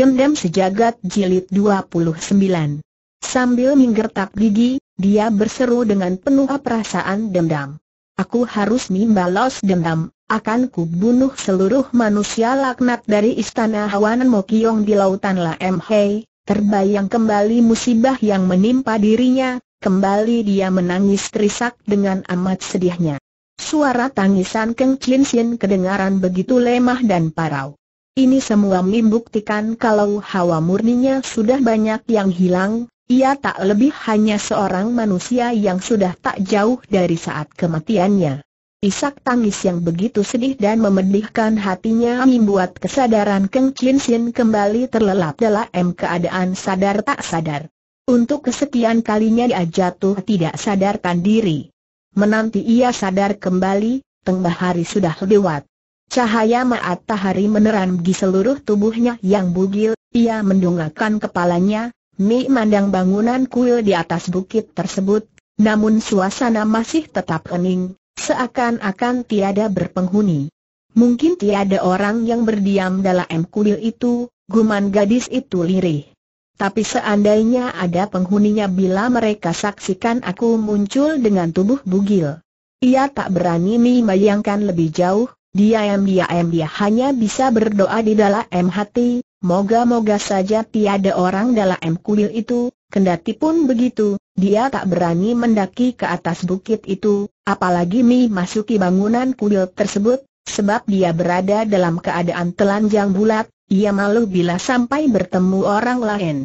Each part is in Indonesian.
Dendam Sejagat Jilid 29 Sambil menggertak gigi, dia berseru dengan penuh perasaan dendam. Aku harus membalas dendam, akan kubunuh seluruh manusia laknat dari istana Hawanan Mokyong di lautan Lam Hei. Terbayang kembali musibah yang menimpa dirinya, kembali dia menangis terisak dengan amat sedihnya. Suara tangisan Keng Chin Sin kedengaran begitu lemah dan parau. Ini semua membuktikan kalau hawa murninya sudah banyak yang hilang, ia tak lebih hanya seorang manusia yang sudah tak jauh dari saat kematiannya. Isak tangis yang begitu sedih dan memedihkan hatinya membuat kesadaran Keng Chin Sin kembali terlelap dalam keadaan sadar tak sadar. Untuk kesekian kalinya dia jatuh tidak sadarkan diri. Menanti ia sadar kembali, tengah hari sudah lewat. Cahaya matahari menerangi seluruh tubuhnya yang bugil, ia mendongakkan kepalanya, Mi mandang bangunan kuil di atas bukit tersebut, namun suasana masih tetap kening, seakan-akan tiada berpenghuni. Mungkin tiada orang yang berdiam dalam kuil itu, guman gadis itu lirih. Tapi seandainya ada penghuninya bila mereka saksikan aku muncul dengan tubuh bugil. Ia tak berani membayangkan lebih jauh, Diam-diam dia hanya bisa berdoa di dalam hati, moga-moga saja tiada orang dalam kuil itu, kendati pun begitu, dia tak berani mendaki ke atas bukit itu, apalagi mi masuki bangunan kuil tersebut, sebab dia berada dalam keadaan telanjang bulat, ia malu bila sampai bertemu orang lain.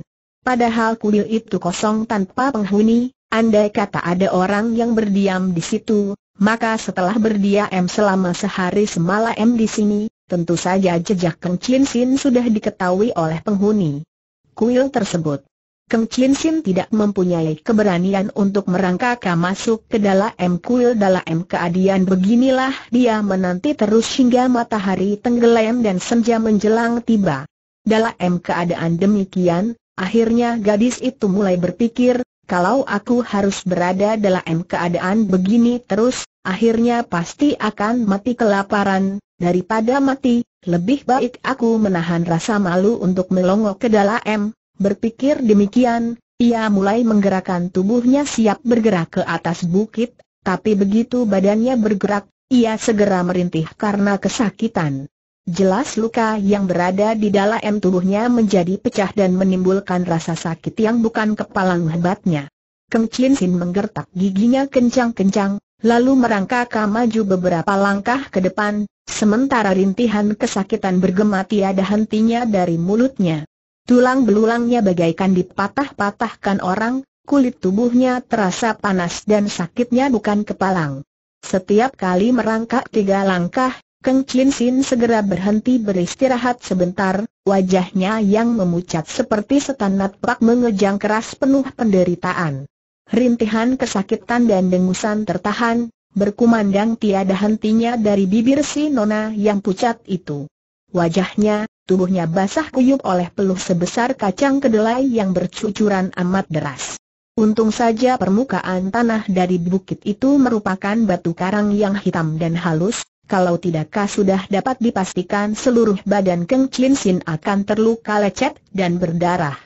Padahal kuil itu kosong tanpa penghuni, andai kata ada orang yang berdiam di situ, maka setelah berdiam selama sehari semalam di sini, tentu saja jejak Keng Chin Sin sudah diketahui oleh penghuni kuil tersebut. Keng Chin Sin tidak mempunyai keberanian untuk merangkak masuk ke dalam kuil dalam keadaan beginilah dia menanti terus hingga matahari tenggelam dan senja menjelang tiba. Dalam keadaan demikian, akhirnya gadis itu mulai berpikir, kalau aku harus berada dalam keadaan begini terus, akhirnya pasti akan mati kelaparan, daripada mati, lebih baik aku menahan rasa malu untuk melongo ke dalam, berpikir demikian, ia mulai menggerakkan tubuhnya siap bergerak ke atas bukit, tapi begitu badannya bergerak, ia segera merintih karena kesakitan. Jelas luka yang berada di dalam tubuhnya menjadi pecah dan menimbulkan rasa sakit yang bukan kepalang hebatnya. Keng Chin Sin menggertak giginya kencang-kencang, lalu merangkak maju beberapa langkah ke depan, sementara rintihan kesakitan bergema tiada hentinya dari mulutnya. Tulang belulangnya bagaikan dipatah-patahkan orang, kulit tubuhnya terasa panas dan sakitnya bukan kepalang. Setiap kali merangkak tiga langkah, Keng Chin Sin segera berhenti beristirahat sebentar, wajahnya yang memucat seperti setanat perak mengejang keras penuh penderitaan. Rintihan kesakitan dan dengusan tertahan, berkumandang tiada hentinya dari bibir si nona yang pucat itu. Wajahnya, tubuhnya basah kuyup oleh peluh sebesar kacang kedelai yang bercucuran amat deras. Untung saja permukaan tanah dari bukit itu merupakan batu karang yang hitam dan halus, kalau tidakkah sudah dapat dipastikan seluruh badan Keng Chin Sin akan terluka lecet dan berdarah.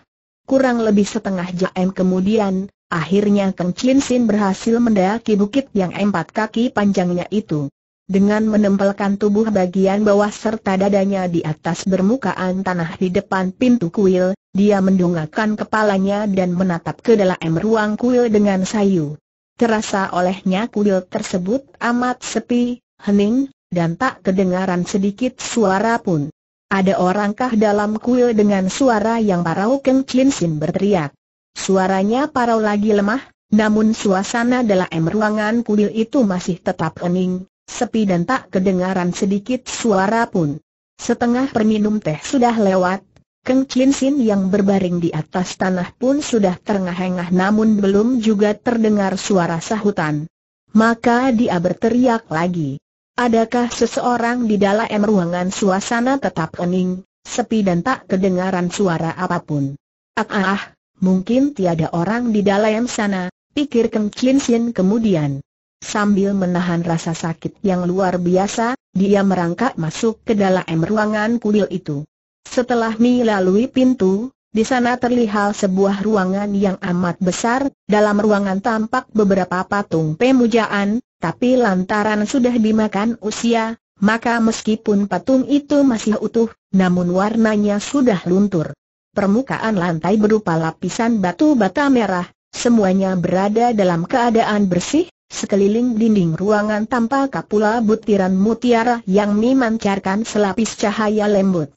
Kurang lebih setengah jam kemudian, akhirnya Keng Chin Sin berhasil mendaki bukit yang empat kaki panjangnya itu. Dengan menempelkan tubuh bagian bawah serta dadanya di atas bermukaan tanah di depan pintu kuil, dia mendongakkan kepalanya dan menatap ke dalam ruang kuil dengan sayu. Terasa olehnya kuil tersebut amat sepi, hening, dan tak kedengaran sedikit suara pun. Ada orangkah dalam kuil dengan suara yang Parau Keng Chin Sin berteriak. Suaranya Parau lagi lemah, namun suasana dalam ruangan kuil itu masih tetap hening, sepi dan tak kedengaran sedikit suara pun. Setengah perminum teh sudah lewat, Keng Chin Sin yang berbaring di atas tanah pun sudah terengah-engah namun belum juga terdengar suara sahutan. Maka dia berteriak lagi. Adakah seseorang di dalam ruangan suasana tetap kening, sepi dan tak kedengaran suara apapun? Ah, ah, ah mungkin tiada orang di dalam sana, pikir Keng Chin kemudian. Sambil menahan rasa sakit yang luar biasa, dia merangkak masuk ke dalam ruangan kuil itu. Setelah melalui pintu, di sana terlihat sebuah ruangan yang amat besar, dalam ruangan tampak beberapa patung pemujaan, tapi lantaran sudah dimakan usia, maka meskipun patung itu masih utuh, namun warnanya sudah luntur. Permukaan lantai berupa lapisan batu bata merah, semuanya berada dalam keadaan bersih, sekeliling dinding ruangan tampak kapula butiran mutiara yang memancarkan selapis cahaya lembut.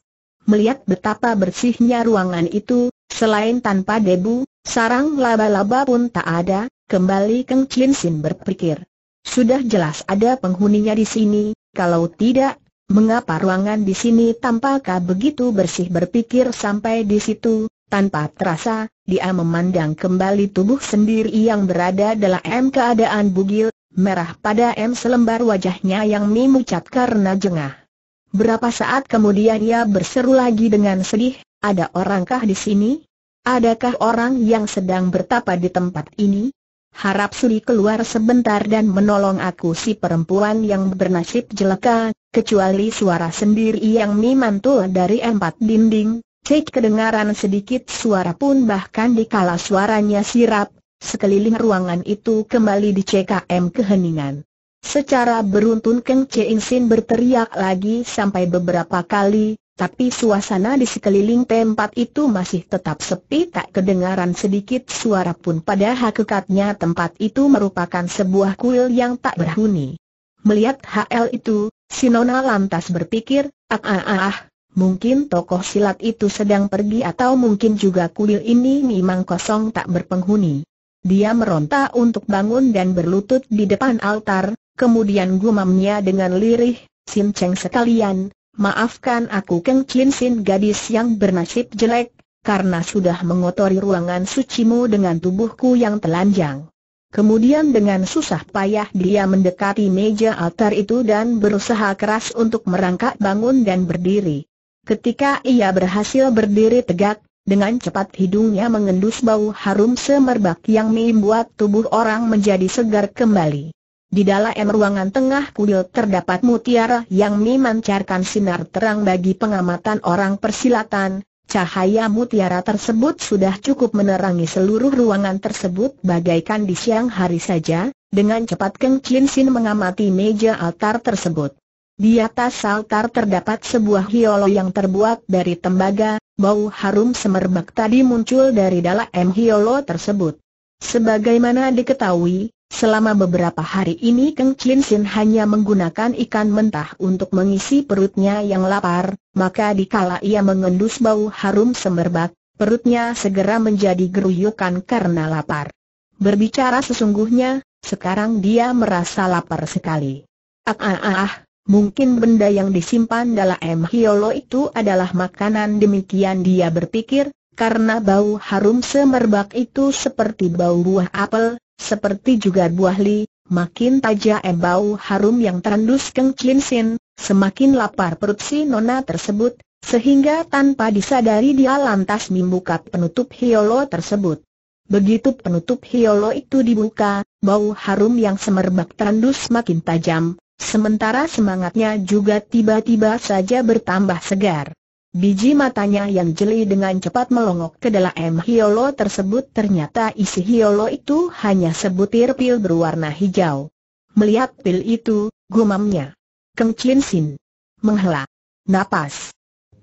Melihat betapa bersihnya ruangan itu, selain tanpa debu, sarang laba-laba pun tak ada, kembali Keng Chin Sin berpikir. Sudah jelas ada penghuninya di sini, kalau tidak, mengapa ruangan di sini tampakkah begitu bersih berpikir sampai di situ, tanpa terasa, dia memandang kembali tubuh sendiri yang berada dalam keadaan bugil, merah pada M selembar wajahnya yang memucat karena jengah. Berapa saat kemudian ia berseru lagi dengan sedih, ada orangkah di sini? Adakah orang yang sedang bertapa di tempat ini? Harap Suli keluar sebentar dan menolong aku si perempuan yang bernasib jelaka, kecuali suara sendiri yang memantul dari empat dinding. Cek kedengaran sedikit suara pun bahkan dikala suaranya sirap, sekeliling ruangan itu kembali CKM keheningan. Secara beruntun Keng Chein Sin berteriak lagi sampai beberapa kali, tapi suasana di sekeliling tempat itu masih tetap sepi tak kedengaran sedikit suara pun pada hakikatnya tempat itu merupakan sebuah kuil yang tak berhuni. Melihat HL itu, Sinona lantas berpikir, ah, ah ah ah, mungkin tokoh silat itu sedang pergi atau mungkin juga kuil ini memang kosong tak berpenghuni. Dia meronta untuk bangun dan berlutut di depan altar, kemudian gumamnya dengan lirih, Sin Cheng sekalian, Maafkan aku Keng Chin Sin gadis yang bernasib jelek, karena sudah mengotori ruangan sucimu dengan tubuhku yang telanjang. Kemudian dengan susah payah dia mendekati meja altar itu dan berusaha keras untuk merangkak bangun dan berdiri. Ketika ia berhasil berdiri tegak, dengan cepat hidungnya mengendus bau harum semerbak yang membuat tubuh orang menjadi segar kembali. Di dalam ruangan tengah kuil terdapat mutiara yang memancarkan sinar terang bagi pengamatan orang persilatan, Cahaya mutiara tersebut sudah cukup menerangi seluruh ruangan tersebut bagaikan di siang hari saja, dengan cepat Keng Chin Sin mengamati meja altar tersebut. Di atas altar terdapat sebuah hiolo yang terbuat dari tembaga, bau harum semerbak tadi muncul dari dalam hiolo tersebut. Sebagaimana diketahui, Selama beberapa hari ini Keng Chin Sin hanya menggunakan ikan mentah untuk mengisi perutnya yang lapar, maka dikala ia mengendus bau harum semerbak, perutnya segera menjadi geruyukan karena lapar. Berbicara sesungguhnya, sekarang dia merasa lapar sekali. Ah ah ah, ah mungkin benda yang disimpan dalam M. Hiolo itu adalah makanan demikian dia berpikir, karena bau harum semerbak itu seperti bau buah apel, seperti juga buah li, makin tajam bau harum yang terendus Keng semakin lapar perut si nona tersebut, sehingga tanpa disadari dia lantas membuka penutup hiolo tersebut. Begitu penutup hiolo itu dibuka, bau harum yang semerbak terendus makin tajam, sementara semangatnya juga tiba-tiba saja bertambah segar. Biji matanya yang jeli dengan cepat melongok ke dalam hiolo tersebut ternyata isi hiolo itu hanya sebutir pil berwarna hijau. Melihat pil itu, gumamnya. Keng Chin Sin. Menghela. Napas.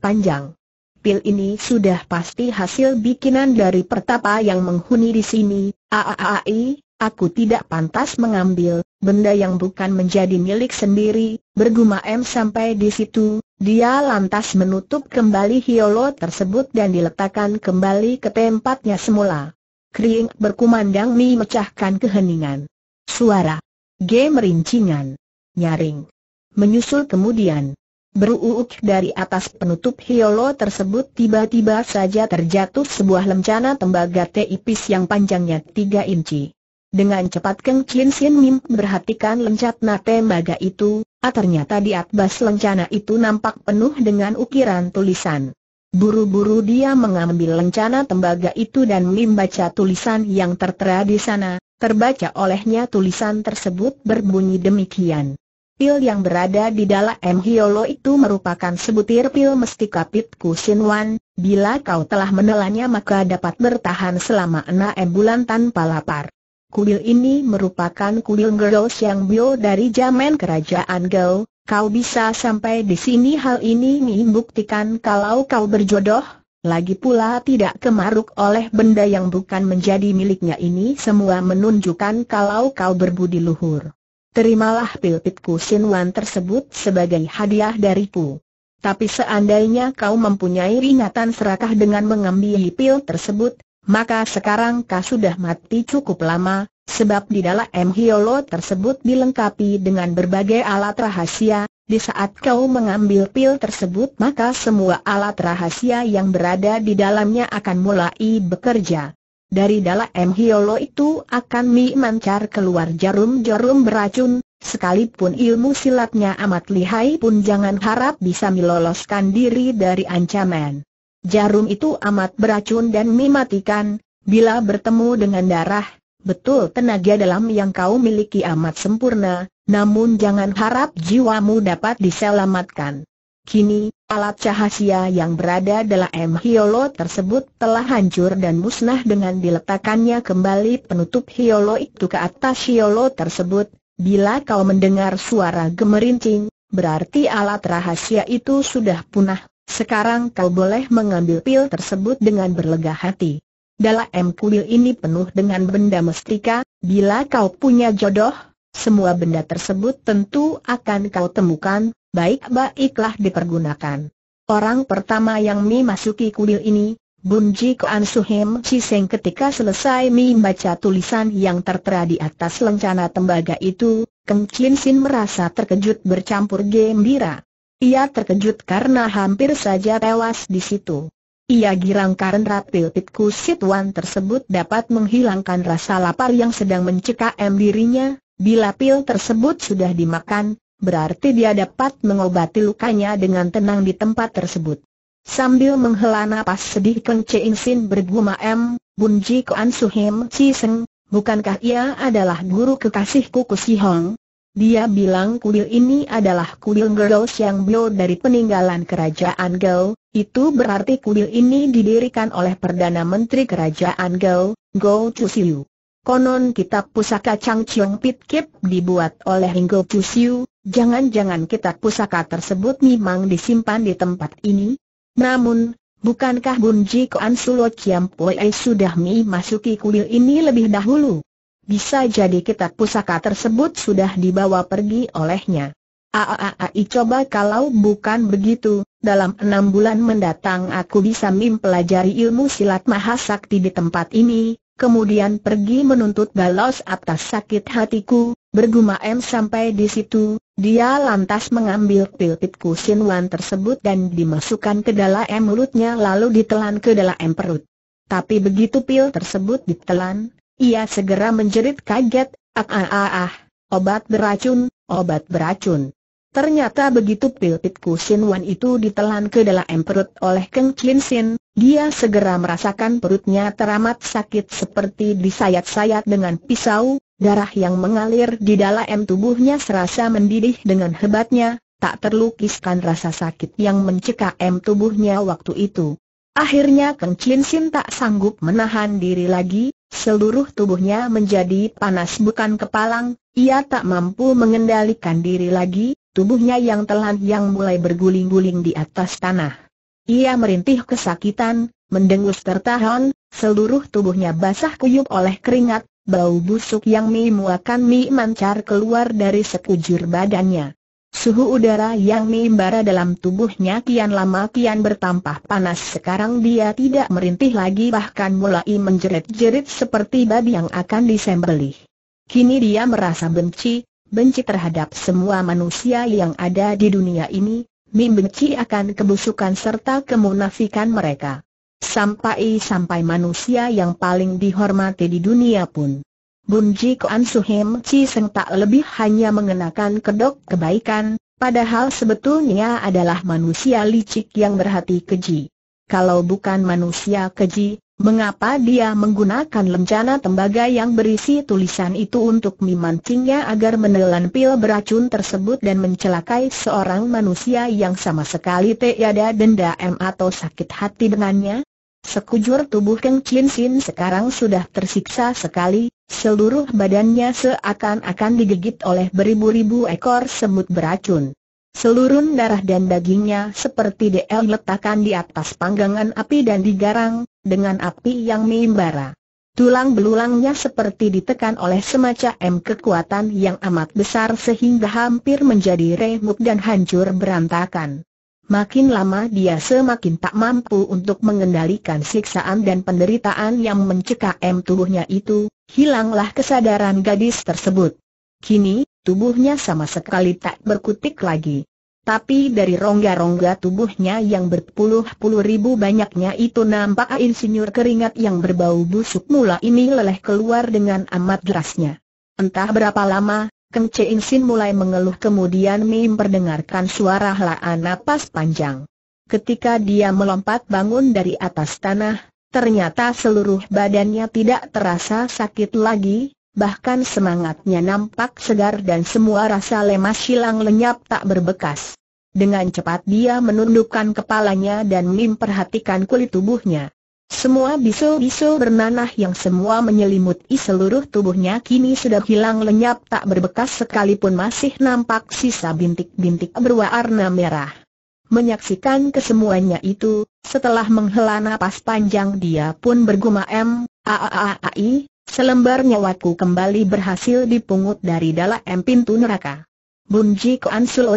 Panjang. Pil ini sudah pasti hasil bikinan dari pertapa yang menghuni di sini, aaai, Aku tidak pantas mengambil benda yang bukan menjadi milik sendiri, berguma M sampai di situ, dia lantas menutup kembali hiolo tersebut dan diletakkan kembali ke tempatnya semula. Kering berkumandang mi mecahkan keheningan. Suara. G merincingan. Nyaring. Menyusul kemudian. Beruuk dari atas penutup hiolo tersebut tiba-tiba saja terjatuh sebuah lencana tembaga tipis yang panjangnya 3 inci. Dengan cepat Keng Chin Sin Mim lencat lencana tembaga itu, ah ternyata di atas lencana itu nampak penuh dengan ukiran tulisan. Buru-buru dia mengambil lencana tembaga itu dan membaca tulisan yang tertera di sana, terbaca olehnya tulisan tersebut berbunyi demikian. Pil yang berada di dalam M. Hiolo itu merupakan sebutir pil mesti mestika Sin Wan, bila kau telah menelannya maka dapat bertahan selama enam bulan tanpa lapar. Kuil ini merupakan kuil girls yang Bio dari zaman kerajaan Gao. Kau bisa sampai di sini hal ini membuktikan kalau kau berjodoh. Lagi pula tidak kemaruk oleh benda yang bukan menjadi miliknya ini semua menunjukkan kalau kau berbudi luhur. Terimalah pil-pitku Wan tersebut sebagai hadiah dariku. Tapi seandainya kau mempunyai ringatan serakah dengan mengambil pil tersebut, maka sekarang kau sudah mati cukup lama, sebab di dalam M. Hiolo tersebut dilengkapi dengan berbagai alat rahasia, di saat kau mengambil pil tersebut maka semua alat rahasia yang berada di dalamnya akan mulai bekerja. Dari dalam M. Hiolo itu akan memancar keluar jarum-jarum beracun, sekalipun ilmu silatnya amat lihai pun jangan harap bisa meloloskan diri dari ancaman. Jarum itu amat beracun dan mematikan, bila bertemu dengan darah, betul tenaga dalam yang kau miliki amat sempurna, namun jangan harap jiwamu dapat diselamatkan. Kini, alat cahaya yang berada dalam M. Hiolo tersebut telah hancur dan musnah dengan diletakkannya kembali penutup Hiolo itu ke atas Hiolo tersebut. Bila kau mendengar suara gemerincing, berarti alat rahasia itu sudah punah, sekarang kau boleh mengambil pil tersebut dengan berlega hati. Dalam kuil ini penuh dengan benda mestika, bila kau punya jodoh, semua benda tersebut tentu akan kau temukan, baik-baiklah dipergunakan. Orang pertama yang Mi masuki kuil ini, Bunji Koan Suhem Siseng ketika selesai membaca tulisan yang tertera di atas lencana tembaga itu, Keng Chin Sin merasa terkejut bercampur gembira. Ia terkejut karena hampir saja tewas di situ. Ia girang karena pil pitku situan tersebut dapat menghilangkan rasa lapar yang sedang mencekam dirinya, bila pil tersebut sudah dimakan, berarti dia dapat mengobati lukanya dengan tenang di tempat tersebut. Sambil menghela napas sedih Keng Chein Sin bergumam, Bunji Su Suhim Chi Seng, bukankah ia adalah guru kekasihku Kusi Hong? Dia bilang kuil ini adalah kuil girls yang Bio dari peninggalan kerajaan Gao, itu berarti kuil ini didirikan oleh Perdana Menteri Kerajaan Gao, Go Chusiu. Konon kitab pusaka Chang Chiong Pit Kip dibuat oleh Go Chusiu, jangan-jangan kitab pusaka tersebut memang disimpan di tempat ini? Namun, bukankah Bunji Koan Sulo Chiam Pue sudah memasuki kuil ini lebih dahulu? Bisa jadi kitab pusaka tersebut sudah dibawa pergi olehnya. Aaai ah, ah, ah, coba kalau bukan begitu, dalam enam bulan mendatang aku bisa mempelajari ilmu silat mahasakti di tempat ini, kemudian pergi menuntut balas atas sakit hatiku, M sampai di situ, dia lantas mengambil pil pit kusinwan tersebut dan dimasukkan ke dalam mulutnya lalu ditelan ke dalam perut. Tapi begitu pil tersebut ditelan, ia segera menjerit kaget, ah ah ah ah, obat beracun, obat beracun. Ternyata begitu pil Pit Kusin Wan itu ditelan ke dalam perut oleh Keng Chin Sin, dia segera merasakan perutnya teramat sakit seperti disayat-sayat dengan pisau, darah yang mengalir di dalam tubuhnya serasa mendidih dengan hebatnya, tak terlukiskan rasa sakit yang mencekam tubuhnya waktu itu. Akhirnya Keng Chin Sin tak sanggup menahan diri lagi, Seluruh tubuhnya menjadi panas bukan kepalang, ia tak mampu mengendalikan diri lagi, tubuhnya yang telan yang mulai berguling-guling di atas tanah. Ia merintih kesakitan, mendengus tertahan, seluruh tubuhnya basah kuyup oleh keringat, bau busuk yang memuakan mie mancar keluar dari sekujur badannya. Suhu udara yang membara dalam tubuhnya kian lama kian bertambah panas Sekarang dia tidak merintih lagi bahkan mulai menjerit-jerit seperti babi yang akan disembelih Kini dia merasa benci, benci terhadap semua manusia yang ada di dunia ini Mim benci akan kebusukan serta kemunafikan mereka Sampai-sampai manusia yang paling dihormati di dunia pun Bunji Koan Suhim Chi Seng tak lebih hanya mengenakan kedok kebaikan, padahal sebetulnya adalah manusia licik yang berhati keji. Kalau bukan manusia keji, mengapa dia menggunakan lencana tembaga yang berisi tulisan itu untuk memancingnya agar menelan pil beracun tersebut dan mencelakai seorang manusia yang sama sekali tiada dendam atau sakit hati dengannya? Sekujur tubuh Keng Chin Sin sekarang sudah tersiksa sekali, seluruh badannya seakan-akan digigit oleh beribu-ribu ekor semut beracun. Seluruh darah dan dagingnya seperti DL letakkan di atas panggangan api dan digarang, dengan api yang mimbara. Tulang belulangnya seperti ditekan oleh semacam kekuatan yang amat besar sehingga hampir menjadi remuk dan hancur berantakan. Makin lama dia semakin tak mampu untuk mengendalikan siksaan dan penderitaan yang mencekam tubuhnya itu, hilanglah kesadaran gadis tersebut. Kini, tubuhnya sama sekali tak berkutik lagi. Tapi dari rongga-rongga tubuhnya yang berpuluh-puluh ribu banyaknya itu nampak insinyur keringat yang berbau busuk mula ini leleh keluar dengan amat derasnya. Entah berapa lama, Keng Sin mulai mengeluh kemudian memperdengarkan suara helaan napas panjang. Ketika dia melompat bangun dari atas tanah, ternyata seluruh badannya tidak terasa sakit lagi, bahkan semangatnya nampak segar dan semua rasa lemas hilang lenyap tak berbekas. Dengan cepat dia menundukkan kepalanya dan Mim perhatikan kulit tubuhnya. Semua bisul-bisul bernanah yang semua menyelimuti seluruh tubuhnya kini sudah hilang lenyap tak berbekas sekalipun masih nampak sisa bintik-bintik berwarna merah. Menyaksikan kesemuanya itu, setelah menghela napas panjang dia pun bergumam, aaai, selembar nyawaku kembali berhasil dipungut dari dalam pintu neraka. Bunji Koan Sulo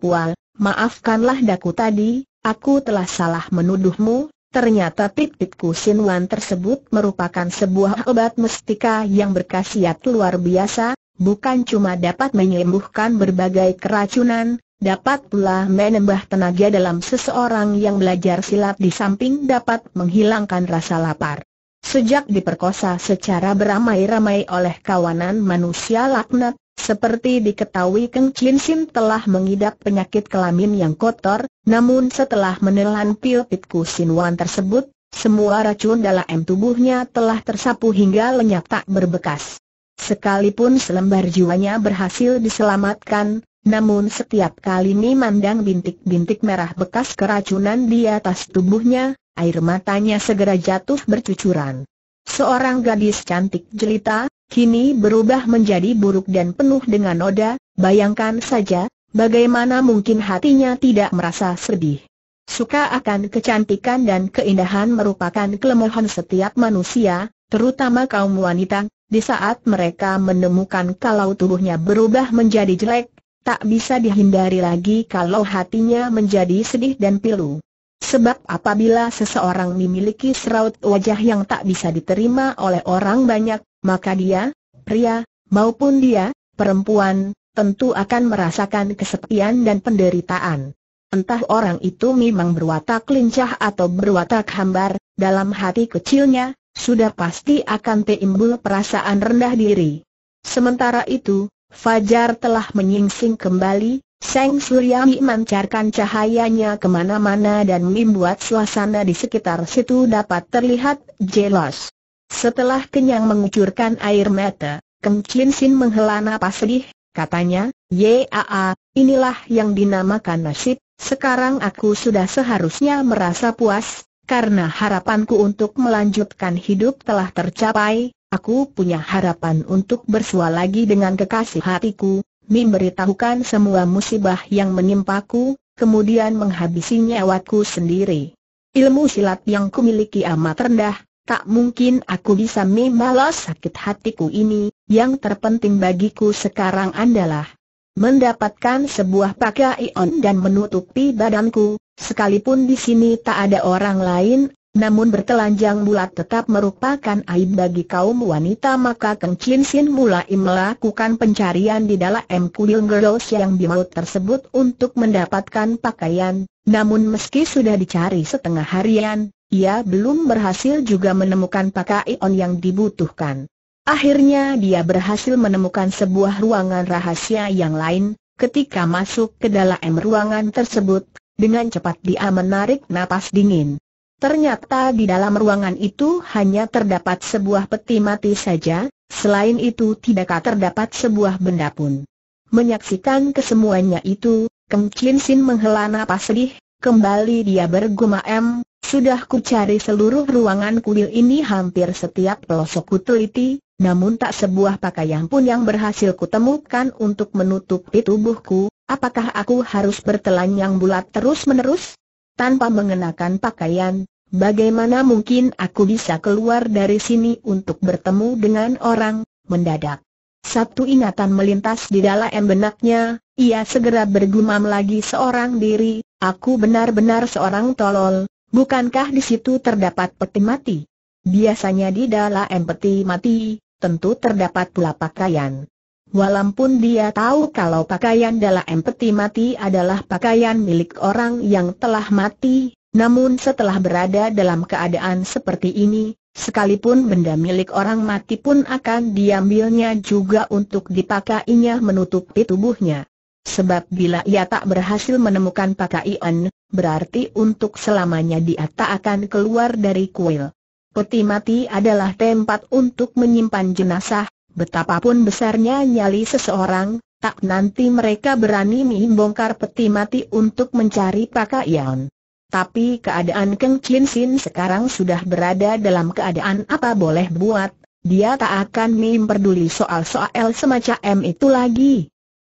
Pual, maafkanlah daku tadi, aku telah salah menuduhmu, Ternyata pit-pit kusinwan tersebut merupakan sebuah obat mestika yang berkhasiat luar biasa, bukan cuma dapat menyembuhkan berbagai keracunan, dapat pula menambah tenaga dalam seseorang yang belajar silat di samping dapat menghilangkan rasa lapar. Sejak diperkosa secara beramai-ramai oleh kawanan manusia laknat, seperti diketahui Keng Chin Sim telah mengidap penyakit kelamin yang kotor, namun setelah menelan pil Pitku Sin Wan tersebut, semua racun dalam tubuhnya telah tersapu hingga lenyap tak berbekas. Sekalipun selembar jiwanya berhasil diselamatkan, namun setiap kali memandang bintik-bintik merah bekas keracunan di atas tubuhnya, air matanya segera jatuh bercucuran. Seorang gadis cantik jelita, kini berubah menjadi buruk dan penuh dengan noda, bayangkan saja, bagaimana mungkin hatinya tidak merasa sedih. Suka akan kecantikan dan keindahan merupakan kelemahan setiap manusia, terutama kaum wanita, di saat mereka menemukan kalau tubuhnya berubah menjadi jelek, tak bisa dihindari lagi kalau hatinya menjadi sedih dan pilu. Sebab apabila seseorang memiliki seraut wajah yang tak bisa diterima oleh orang banyak, maka dia, pria, maupun dia, perempuan, tentu akan merasakan kesepian dan penderitaan. Entah orang itu memang berwatak lincah atau berwatak hambar, dalam hati kecilnya, sudah pasti akan timbul perasaan rendah diri. Sementara itu, Fajar telah menyingsing kembali, Seng Surya memancarkan cahayanya kemana-mana dan membuat suasana di sekitar situ dapat terlihat jelas. Setelah kenyang mengucurkan air mata, Keng Chin Sin menghela nafas sedih, katanya, Yaa, inilah yang dinamakan nasib, sekarang aku sudah seharusnya merasa puas, karena harapanku untuk melanjutkan hidup telah tercapai, aku punya harapan untuk bersua lagi dengan kekasih hatiku, memberitahukan semua musibah yang menimpaku, kemudian menghabisi nyawaku sendiri. Ilmu silat yang kumiliki amat rendah, Tak mungkin aku bisa membalas sakit hatiku ini, yang terpenting bagiku sekarang adalah mendapatkan sebuah pakaian dan menutupi badanku, sekalipun di sini tak ada orang lain, namun bertelanjang bulat tetap merupakan aib bagi kaum wanita maka Keng Chin Sin mulai melakukan pencarian di dalam kuil Girls yang dimaut tersebut untuk mendapatkan pakaian, namun meski sudah dicari setengah harian, ia belum berhasil juga menemukan pakaian yang dibutuhkan. Akhirnya dia berhasil menemukan sebuah ruangan rahasia yang lain, ketika masuk ke dalam ruangan tersebut, dengan cepat dia menarik napas dingin. Ternyata di dalam ruangan itu hanya terdapat sebuah peti mati saja, selain itu tidakkah terdapat sebuah benda pun. Menyaksikan kesemuanya itu, Kem Chin Sin menghela napas sedih, kembali dia bergumam, sudah ku cari seluruh ruangan kuil ini hampir setiap pelosok ku teliti, namun tak sebuah pakaian pun yang berhasil kutemukan untuk menutupi tubuhku, apakah aku harus bertelanjang bulat terus-menerus? Tanpa mengenakan pakaian, bagaimana mungkin aku bisa keluar dari sini untuk bertemu dengan orang, mendadak? Satu ingatan melintas di dalam benaknya, ia segera bergumam lagi seorang diri, aku benar-benar seorang tolol, Bukankah di situ terdapat peti mati? Biasanya di dalam peti mati, tentu terdapat pula pakaian. Walaupun dia tahu kalau pakaian dalam peti mati adalah pakaian milik orang yang telah mati, namun setelah berada dalam keadaan seperti ini, sekalipun benda milik orang mati pun akan diambilnya juga untuk dipakainya menutupi tubuhnya. Sebab bila ia tak berhasil menemukan pakaian, berarti untuk selamanya dia tak akan keluar dari kuil. Peti mati adalah tempat untuk menyimpan jenazah, betapapun besarnya nyali seseorang, tak nanti mereka berani membongkar peti mati untuk mencari pakaian. Tapi keadaan Keng Chin Sin sekarang sudah berada dalam keadaan apa boleh buat, dia tak akan memperduli soal-soal semacam itu lagi.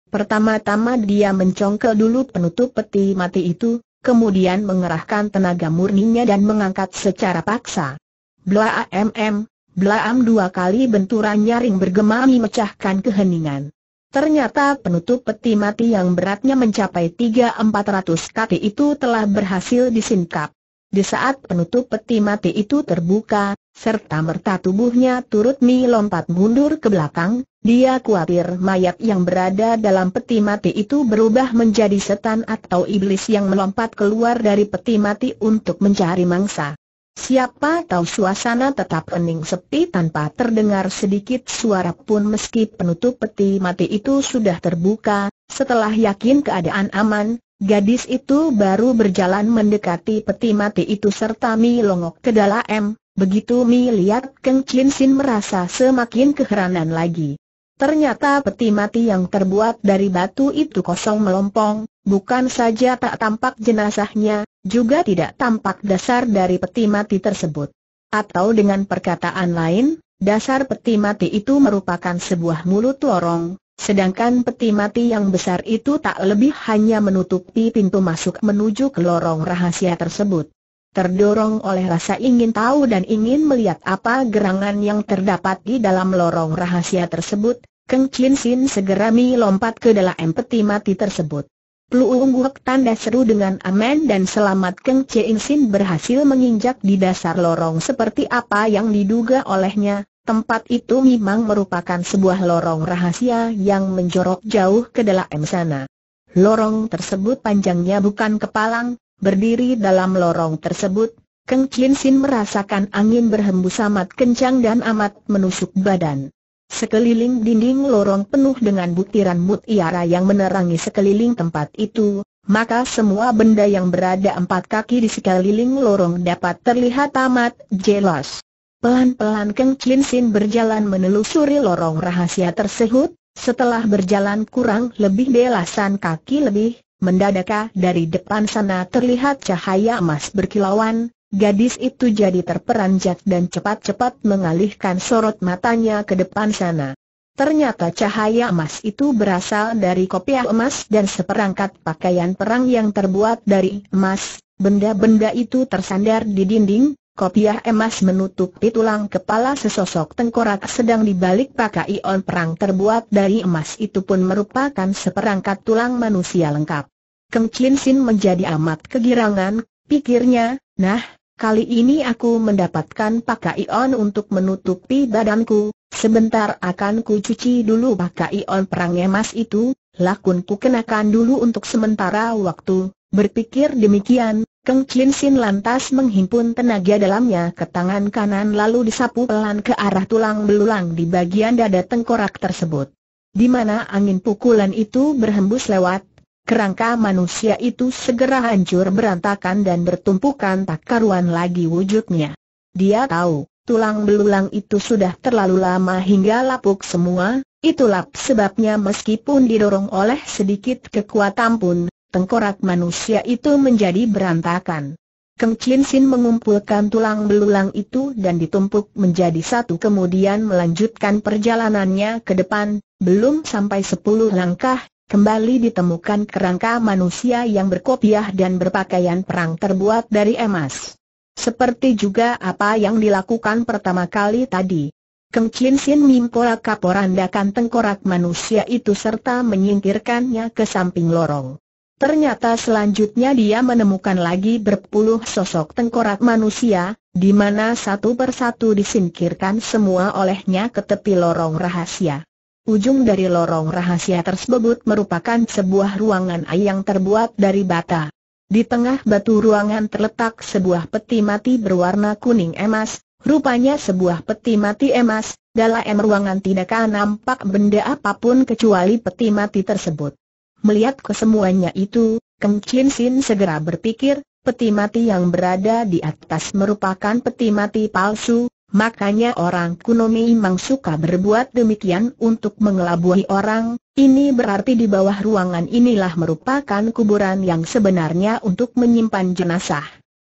Pertama-tama dia mencongkel dulu penutup peti mati itu, kemudian mengerahkan tenaga murninya dan mengangkat secara paksa. Blaa mm, Blaam dua kali benturan nyaring bergema memecahkan keheningan. Ternyata penutup peti mati yang beratnya mencapai 3-400 kati itu telah berhasil disingkap. Di saat penutup peti mati itu terbuka, serta merta tubuhnya turut melompat mundur ke belakang, dia khawatir mayat yang berada dalam peti mati itu berubah menjadi setan atau iblis yang melompat keluar dari peti mati untuk mencari mangsa. Siapa tahu suasana tetap hening sepi tanpa terdengar sedikit suara pun meski penutup peti mati itu sudah terbuka, setelah yakin keadaan aman, Gadis itu baru berjalan mendekati peti mati itu serta Mi longok ke dalam, begitu Mi lihat Keng Chin Sin merasa semakin keheranan lagi. Ternyata peti mati yang terbuat dari batu itu kosong melompong, bukan saja tak tampak jenazahnya, juga tidak tampak dasar dari peti mati tersebut. Atau dengan perkataan lain, dasar peti mati itu merupakan sebuah mulut lorong, Sedangkan peti mati yang besar itu tak lebih hanya menutupi pintu masuk menuju ke lorong rahasia tersebut. Terdorong oleh rasa ingin tahu dan ingin melihat apa gerangan yang terdapat di dalam lorong rahasia tersebut, Keng Chin Sin segera melompat ke dalam peti mati tersebut. Pluung Wek tanda seru dengan aman dan selamat Keng Chin Sin berhasil menginjak di dasar lorong seperti apa yang diduga olehnya, Tempat itu memang merupakan sebuah lorong rahasia yang menjorok jauh ke dalam sana. Lorong tersebut panjangnya bukan kepalang, berdiri dalam lorong tersebut, Keng Chin Sin merasakan angin berhembus amat kencang dan amat menusuk badan. Sekeliling dinding lorong penuh dengan butiran mutiara yang menerangi sekeliling tempat itu, maka semua benda yang berada empat kaki di sekeliling lorong dapat terlihat amat jelas. Pelan-pelan Keng Chin Sin berjalan menelusuri lorong rahasia tersebut, setelah berjalan kurang lebih belasan kaki lebih, mendadak dari depan sana terlihat cahaya emas berkilauan, gadis itu jadi terperanjat dan cepat-cepat mengalihkan sorot matanya ke depan sana. Ternyata cahaya emas itu berasal dari kopiah emas dan seperangkat pakaian perang yang terbuat dari emas, benda-benda itu tersandar di dinding, Kopiah emas menutupi tulang kepala sesosok tengkorak sedang dibalik pakai on perang terbuat dari emas itu pun merupakan seperangkat tulang manusia lengkap. Keng Chin Sin menjadi amat kegirangan, pikirnya, nah, kali ini aku mendapatkan pakai on untuk menutupi badanku, sebentar akan ku cuci dulu pakai on perang emas itu, lakunku kenakan dulu untuk sementara waktu, berpikir demikian, Keng Chin Sin lantas menghimpun tenaga dalamnya ke tangan kanan lalu disapu pelan ke arah tulang belulang di bagian dada tengkorak tersebut. Di mana angin pukulan itu berhembus lewat, kerangka manusia itu segera hancur berantakan dan bertumpukan tak karuan lagi wujudnya. Dia tahu, tulang belulang itu sudah terlalu lama hingga lapuk semua, itulah sebabnya meskipun didorong oleh sedikit kekuatan pun, tengkorak manusia itu menjadi berantakan. Keng Chin Sin mengumpulkan tulang belulang itu dan ditumpuk menjadi satu kemudian melanjutkan perjalanannya ke depan, belum sampai sepuluh langkah, kembali ditemukan kerangka manusia yang berkopiah dan berpakaian perang terbuat dari emas. Seperti juga apa yang dilakukan pertama kali tadi. Keng Chin Sin mimpola kaporandakan tengkorak manusia itu serta menyingkirkannya ke samping lorong. Ternyata selanjutnya dia menemukan lagi berpuluh sosok tengkorak manusia, di mana satu persatu disingkirkan semua olehnya ke tepi lorong rahasia. Ujung dari lorong rahasia tersebut merupakan sebuah ruangan air yang terbuat dari bata. Di tengah batu ruangan terletak sebuah peti mati berwarna kuning emas, rupanya sebuah peti mati emas, dalam ruangan tidak nampak benda apapun kecuali peti mati tersebut. Melihat kesemuanya itu, Keng Chin Sin segera berpikir, peti mati yang berada di atas merupakan peti mati palsu, makanya orang kuno memang suka berbuat demikian untuk mengelabui orang, ini berarti di bawah ruangan inilah merupakan kuburan yang sebenarnya untuk menyimpan jenazah.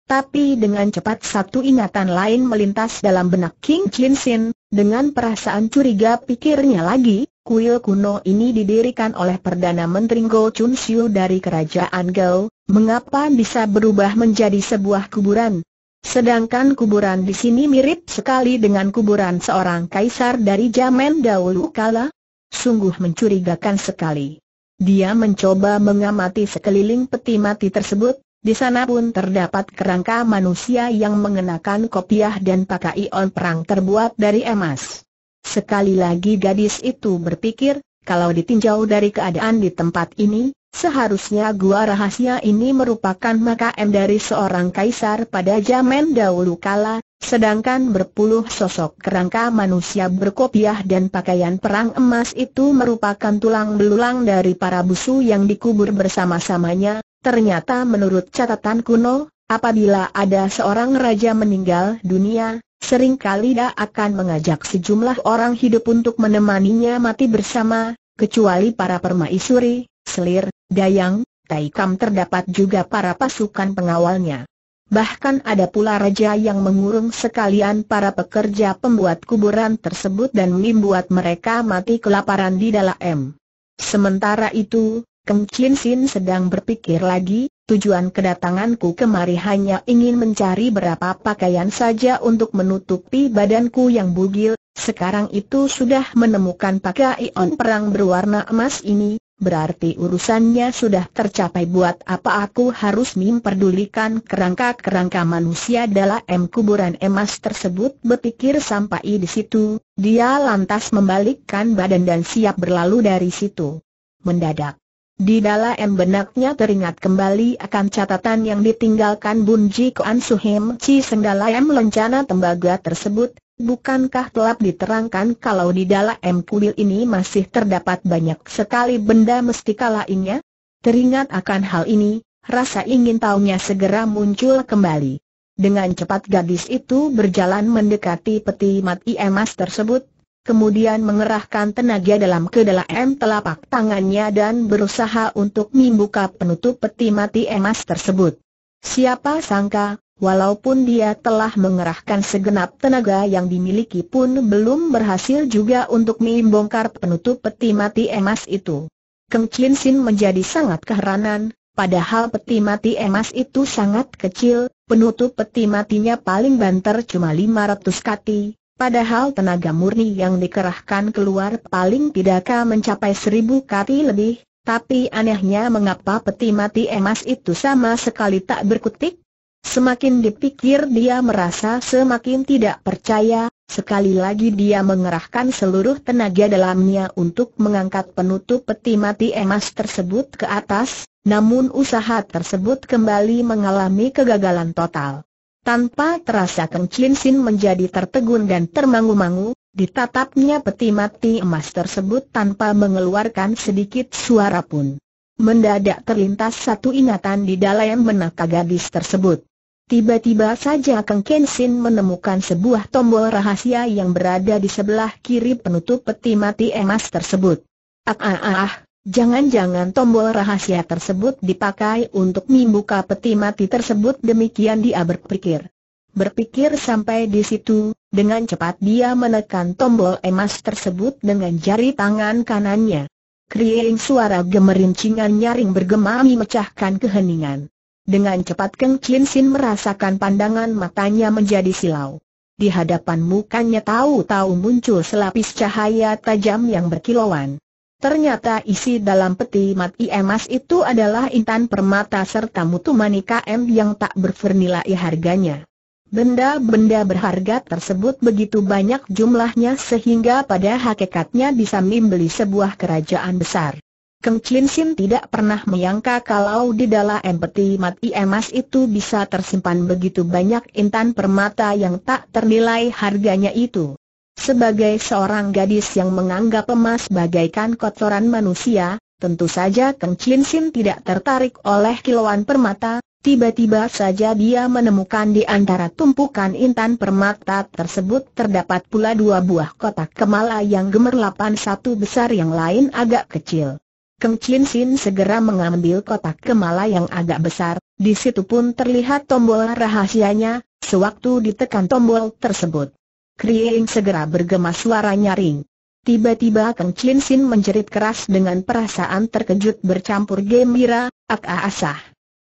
Tapi dengan cepat satu ingatan lain melintas dalam benak King Chin Sin, dengan perasaan curiga pikirnya lagi, Kuil kuno ini didirikan oleh Perdana Menteri Go Chun Siu dari Kerajaan Gao, mengapa bisa berubah menjadi sebuah kuburan? Sedangkan kuburan di sini mirip sekali dengan kuburan seorang kaisar dari zaman dahulu kala. Sungguh mencurigakan sekali. Dia mencoba mengamati sekeliling peti mati tersebut, di sana pun terdapat kerangka manusia yang mengenakan kopiah dan pakaian perang terbuat dari emas. Sekali lagi gadis itu berpikir, kalau ditinjau dari keadaan di tempat ini, seharusnya gua rahasia ini merupakan makam dari seorang kaisar pada zaman dahulu kala, sedangkan berpuluh sosok kerangka manusia berkopiah dan pakaian perang emas itu merupakan tulang belulang dari para busu yang dikubur bersama-samanya, ternyata menurut catatan kuno, apabila ada seorang raja meninggal dunia, Sering kali dia akan mengajak sejumlah orang hidup untuk menemaninya mati bersama, kecuali para permaisuri, selir, dayang, taikam terdapat juga para pasukan pengawalnya. Bahkan ada pula raja yang mengurung sekalian para pekerja pembuat kuburan tersebut dan membuat mereka mati kelaparan di dalam. Sementara itu, Keng Chin Sin sedang berpikir lagi, Tujuan kedatanganku kemari hanya ingin mencari berapa pakaian saja untuk menutupi badanku yang bugil, sekarang itu sudah menemukan pakaian perang berwarna emas ini, berarti urusannya sudah tercapai buat apa aku harus memperdulikan kerangka-kerangka manusia dalam kuburan emas tersebut berpikir sampai di situ, dia lantas membalikkan badan dan siap berlalu dari situ. Mendadak di dalam benaknya teringat kembali akan catatan yang ditinggalkan Bunji Koan Suhim Chi Sendalayam lencana tembaga tersebut, Bukankah telah diterangkan kalau di dalam kuil ini masih terdapat banyak sekali benda mestika lainnya? Teringat akan hal ini, rasa ingin tahunya segera muncul kembali. Dengan cepat gadis itu berjalan mendekati peti mati emas tersebut, kemudian mengerahkan tenaga dalam ke dalam telapak tangannya dan berusaha untuk membuka penutup peti mati emas tersebut. Siapa sangka, walaupun dia telah mengerahkan segenap tenaga yang dimiliki pun belum berhasil juga untuk membongkar penutup peti mati emas itu. Keng Chin Sin menjadi sangat keheranan, Padahal peti mati emas itu sangat kecil, penutup peti matinya paling banter cuma 500 kati, Padahal tenaga murni yang dikerahkan keluar paling tidak mencapai seribu kati lebih, tapi anehnya mengapa peti mati emas itu sama sekali tak berkutik? Semakin dipikir dia merasa semakin tidak percaya, sekali lagi dia mengerahkan seluruh tenaga dalamnya untuk mengangkat penutup peti mati emas tersebut ke atas, namun usaha tersebut kembali mengalami kegagalan total. Tanpa terasa Keng Chin Sin menjadi tertegun dan termangu-mangu, ditatapnya peti mati emas tersebut tanpa mengeluarkan sedikit suara pun. Mendadak terlintas satu ingatan di dalam benak gadis tersebut. Tiba-tiba saja Keng Chin Sin menemukan sebuah tombol rahasia yang berada di sebelah kiri penutup peti mati emas tersebut. Ah ah ah, ah. Jangan-jangan tombol rahasia tersebut dipakai untuk membuka peti mati tersebut demikian dia berpikir. Berpikir sampai di situ, dengan cepat dia menekan tombol emas tersebut dengan jari tangan kanannya. Kriing suara gemerincingan nyaring bergema memecahkan keheningan. Dengan cepat Keng Chin Sin merasakan pandangan matanya menjadi silau. Di hadapan mukanya tahu-tahu muncul selapis cahaya tajam yang berkilauan. Ternyata isi dalam peti mati emas itu adalah intan permata serta mutu manika M yang tak bernilai harganya. Benda-benda berharga tersebut begitu banyak jumlahnya sehingga pada hakikatnya bisa membeli sebuah kerajaan besar. Keng Chin Sin tidak pernah menyangka kalau di dalam peti mati emas itu bisa tersimpan begitu banyak intan permata yang tak ternilai harganya itu. Sebagai seorang gadis yang menganggap emas bagaikan kotoran manusia, tentu saja Kang Chin Sin tidak tertarik oleh kilauan permata, tiba-tiba saja dia menemukan di antara tumpukan intan permata tersebut terdapat pula dua buah kotak kemala yang gemerlapan satu besar yang lain agak kecil. Kang Chin Sin segera mengambil kotak kemala yang agak besar, di situ pun terlihat tombol rahasianya, sewaktu ditekan tombol tersebut Kriing segera bergema suara nyaring. Tiba-tiba Kang Chin Sin menjerit keras dengan perasaan terkejut bercampur gembira, ak asah.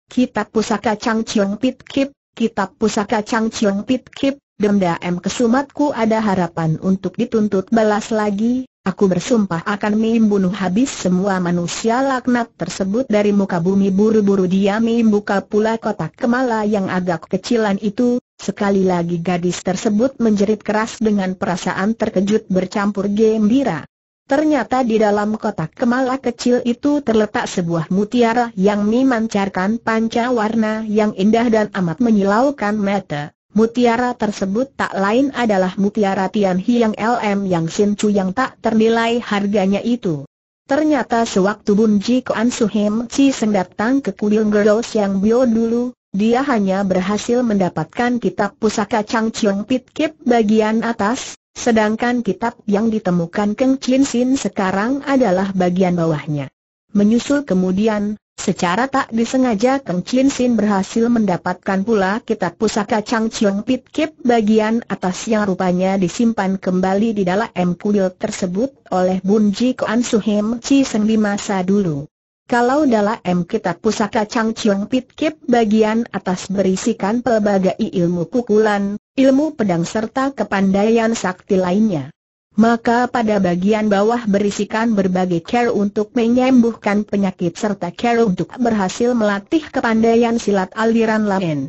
Kitab pusaka Chang Chiong Pit Kip, kitab pusaka Chang Chiong Pit Kip, Demda M kesumatku ada harapan untuk dituntut balas lagi, aku bersumpah akan membunuh habis semua manusia laknat tersebut dari muka bumi buru-buru dia membuka pula kotak kemala yang agak kecilan itu, Sekali lagi gadis tersebut menjerit keras dengan perasaan terkejut bercampur gembira. Ternyata di dalam kotak kemala kecil itu terletak sebuah mutiara yang memancarkan panca warna yang indah dan amat menyilaukan mata. Mutiara tersebut tak lain adalah mutiara Tian Hiang LM yang Sin Chu yang tak ternilai harganya itu. Ternyata sewaktu Bun Ji Su Suhem si Seng datang ke kuil Gerdos yang Bio dulu, dia hanya berhasil mendapatkan kitab pusaka Chang Chiong Pit Kip bagian atas, sedangkan kitab yang ditemukan Keng Chin Sin sekarang adalah bagian bawahnya. Menyusul kemudian, secara tak disengaja Keng Chin Sin berhasil mendapatkan pula kitab pusaka Chang Chiong Pit Kip bagian atas yang rupanya disimpan kembali di dalam kuil tersebut oleh Bunji Koan Suhem Chi Seng di masa dulu. Kalau dalam kitab pusaka Chang Chiong Pit Kip bagian atas berisikan pelbagai ilmu pukulan, ilmu pedang serta kepandaian sakti lainnya. Maka pada bagian bawah berisikan berbagai care untuk menyembuhkan penyakit serta care untuk berhasil melatih kepandaian silat aliran lain.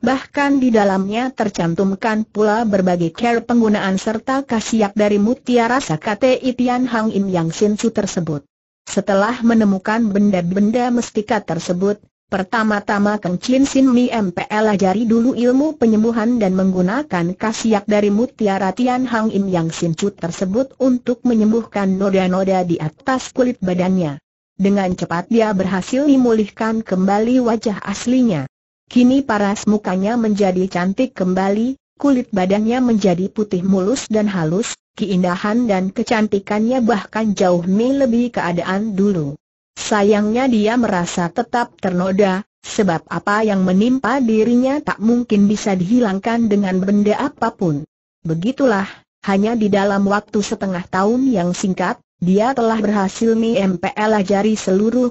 Bahkan di dalamnya tercantumkan pula berbagai care penggunaan serta khasiat dari mutiara sakate Itian Hang Im Yang sinsu tersebut. Setelah menemukan benda-benda mestika tersebut, pertama-tama Kang Chin Sin Mi MPL ajari dulu ilmu penyembuhan dan menggunakan kasiak dari mutiara Tian Hang Im yang sincut tersebut untuk menyembuhkan noda-noda di atas kulit badannya. Dengan cepat dia berhasil memulihkan kembali wajah aslinya. Kini paras mukanya menjadi cantik kembali, kulit badannya menjadi putih mulus dan halus, Keindahan dan kecantikannya bahkan jauh melebihi keadaan dulu. Sayangnya dia merasa tetap ternoda, sebab apa yang menimpa dirinya tak mungkin bisa dihilangkan dengan benda apapun. Begitulah, hanya di dalam waktu setengah tahun yang singkat, dia telah berhasil mempelajari seluruh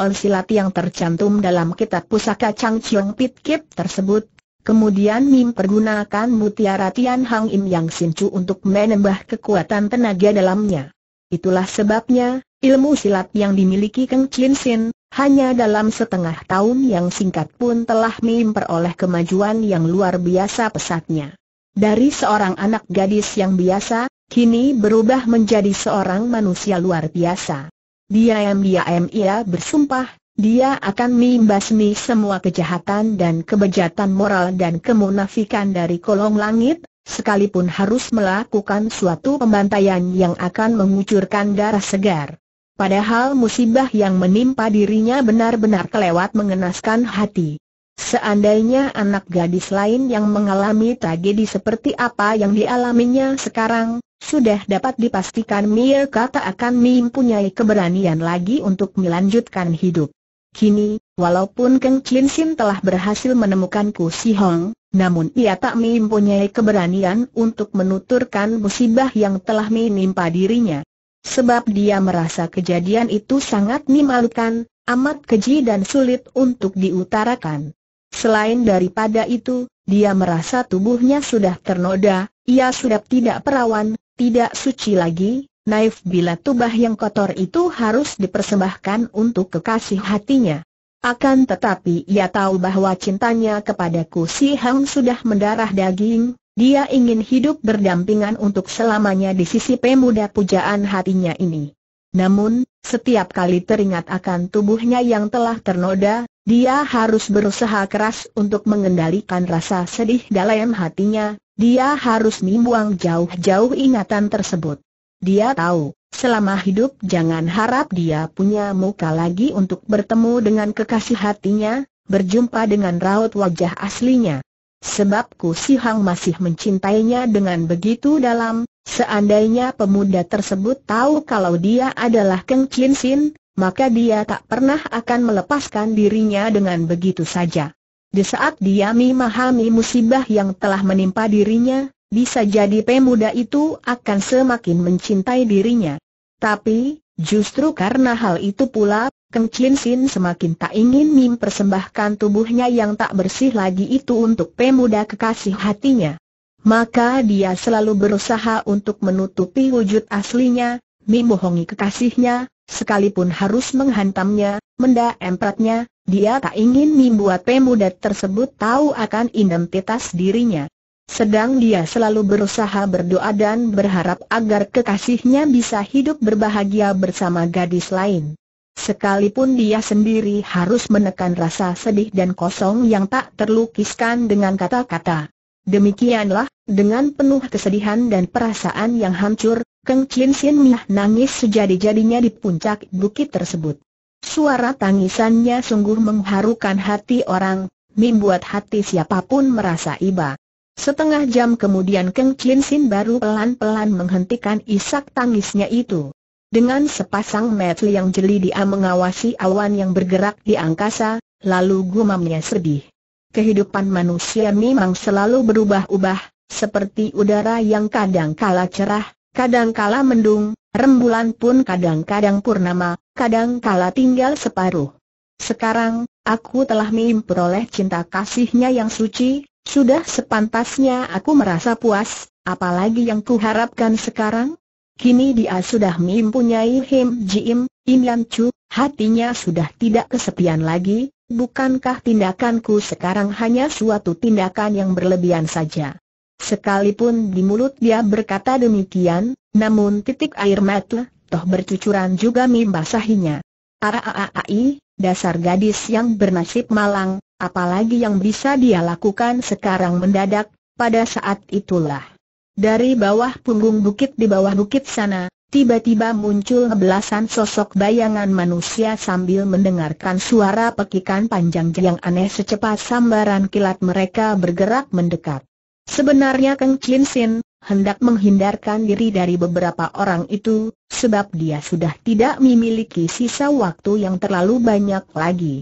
on silat yang tercantum dalam kitab pusaka Chang Chiong Pit Kip tersebut, Kemudian Mim pergunakan mutiara Tian Hang Im Yang Sincu untuk menambah kekuatan tenaga dalamnya. Itulah sebabnya, ilmu silat yang dimiliki Keng Chin Sin, hanya dalam setengah tahun yang singkat pun telah Mim peroleh kemajuan yang luar biasa pesatnya. Dari seorang anak gadis yang biasa, kini berubah menjadi seorang manusia luar biasa. Dia dia em ia bersumpah, dia akan mimbasmi semua kejahatan dan kebejatan moral dan kemunafikan dari kolong langit, sekalipun harus melakukan suatu pembantaian yang akan mengucurkan darah segar. Padahal musibah yang menimpa dirinya benar-benar kelewat mengenaskan hati. Seandainya anak gadis lain yang mengalami tragedi seperti apa yang dialaminya sekarang, sudah dapat dipastikan Mia kata akan mempunyai keberanian lagi untuk melanjutkan hidup. Kini, walaupun Keng Chin Sim telah berhasil menemukan Ku Si Hong, namun ia tak mempunyai keberanian untuk menuturkan musibah yang telah menimpa dirinya. Sebab dia merasa kejadian itu sangat memalukan, amat keji dan sulit untuk diutarakan. Selain daripada itu, dia merasa tubuhnya sudah ternoda, ia sudah tidak perawan, tidak suci lagi, naif bila tubah yang kotor itu harus dipersembahkan untuk kekasih hatinya. Akan tetapi ia tahu bahwa cintanya kepadaku si Hang sudah mendarah daging, dia ingin hidup berdampingan untuk selamanya di sisi pemuda pujaan hatinya ini. Namun, setiap kali teringat akan tubuhnya yang telah ternoda, dia harus berusaha keras untuk mengendalikan rasa sedih dalam hatinya, dia harus membuang jauh-jauh ingatan tersebut. Dia tahu, selama hidup jangan harap dia punya muka lagi untuk bertemu dengan kekasih hatinya, berjumpa dengan raut wajah aslinya. Sebab Ku Si Hang masih mencintainya dengan begitu dalam, seandainya pemuda tersebut tahu kalau dia adalah Keng Chin Sin, maka dia tak pernah akan melepaskan dirinya dengan begitu saja. Di saat dia memahami musibah yang telah menimpa dirinya, bisa jadi pemuda itu akan semakin mencintai dirinya. Tapi, justru karena hal itu pula, Keng Chin Sin semakin tak ingin mim persembahkan tubuhnya yang tak bersih lagi itu untuk pemuda kekasih hatinya. Maka dia selalu berusaha untuk menutupi wujud aslinya, membohongi kekasihnya, sekalipun harus menghantamnya, mendaempratnya, dia tak ingin mim buat pemuda tersebut tahu akan identitas dirinya. Sedang dia selalu berusaha berdoa dan berharap agar kekasihnya bisa hidup berbahagia bersama gadis lain. Sekalipun dia sendiri harus menekan rasa sedih dan kosong yang tak terlukiskan dengan kata-kata. Demikianlah, dengan penuh kesedihan dan perasaan yang hancur, Keng Chin Sin Miah nangis sejadi-jadinya di puncak bukit tersebut. Suara tangisannya sungguh mengharukan hati orang, membuat hati siapapun merasa iba. Setengah jam kemudian Keng Chin Sin baru pelan-pelan menghentikan isak tangisnya itu. Dengan sepasang mata yang jeli dia mengawasi awan yang bergerak di angkasa, lalu gumamnya sedih. Kehidupan manusia memang selalu berubah-ubah, seperti udara yang kadang kala cerah, kadang kala mendung, rembulan pun kadang-kadang purnama, kadang kala tinggal separuh. Sekarang, aku telah memperoleh cinta kasihnya yang suci, sudah sepantasnya aku merasa puas, apalagi yang kuharapkan sekarang? Kini dia sudah mempunyai Him Jim, Im Yan Chu, hatinya sudah tidak kesepian lagi, bukankah tindakanku sekarang hanya suatu tindakan yang berlebihan saja? Sekalipun di mulut dia berkata demikian, namun titik air mata, toh bercucuran juga membasahinya. Araaai, dasar gadis yang bernasib malang, Apalagi yang bisa dia lakukan sekarang mendadak, pada saat itulah. Dari bawah punggung bukit di bawah bukit sana, tiba-tiba muncul belasan sosok bayangan manusia sambil mendengarkan suara pekikan panjang yang aneh secepat sambaran kilat mereka bergerak mendekat. Sebenarnya Kang Chin Sin, hendak menghindarkan diri dari beberapa orang itu, sebab dia sudah tidak memiliki sisa waktu yang terlalu banyak lagi.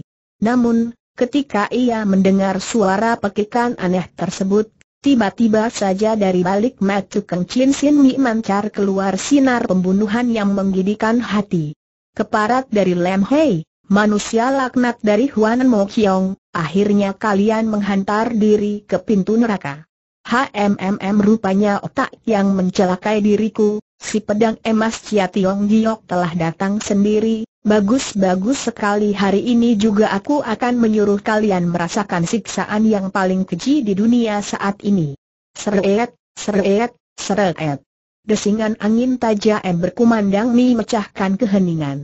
Namun, Ketika ia mendengar suara pekikan aneh tersebut, tiba-tiba saja dari balik mata Kang Chin Sin Mi mancar keluar sinar pembunuhan yang menggidikan hati. Keparat dari Lam Hei, manusia laknat dari Huan Mo Kiong, akhirnya kalian menghantar diri ke pintu neraka. HMMM rupanya otak yang mencelakai diriku, si pedang emas Chia Tiong Giok telah datang sendiri, Bagus-bagus sekali hari ini juga aku akan menyuruh kalian merasakan siksaan yang paling keji di dunia saat ini. Seret, seret, seret. Desingan angin tajam berkumandang memecahkan mecahkan keheningan.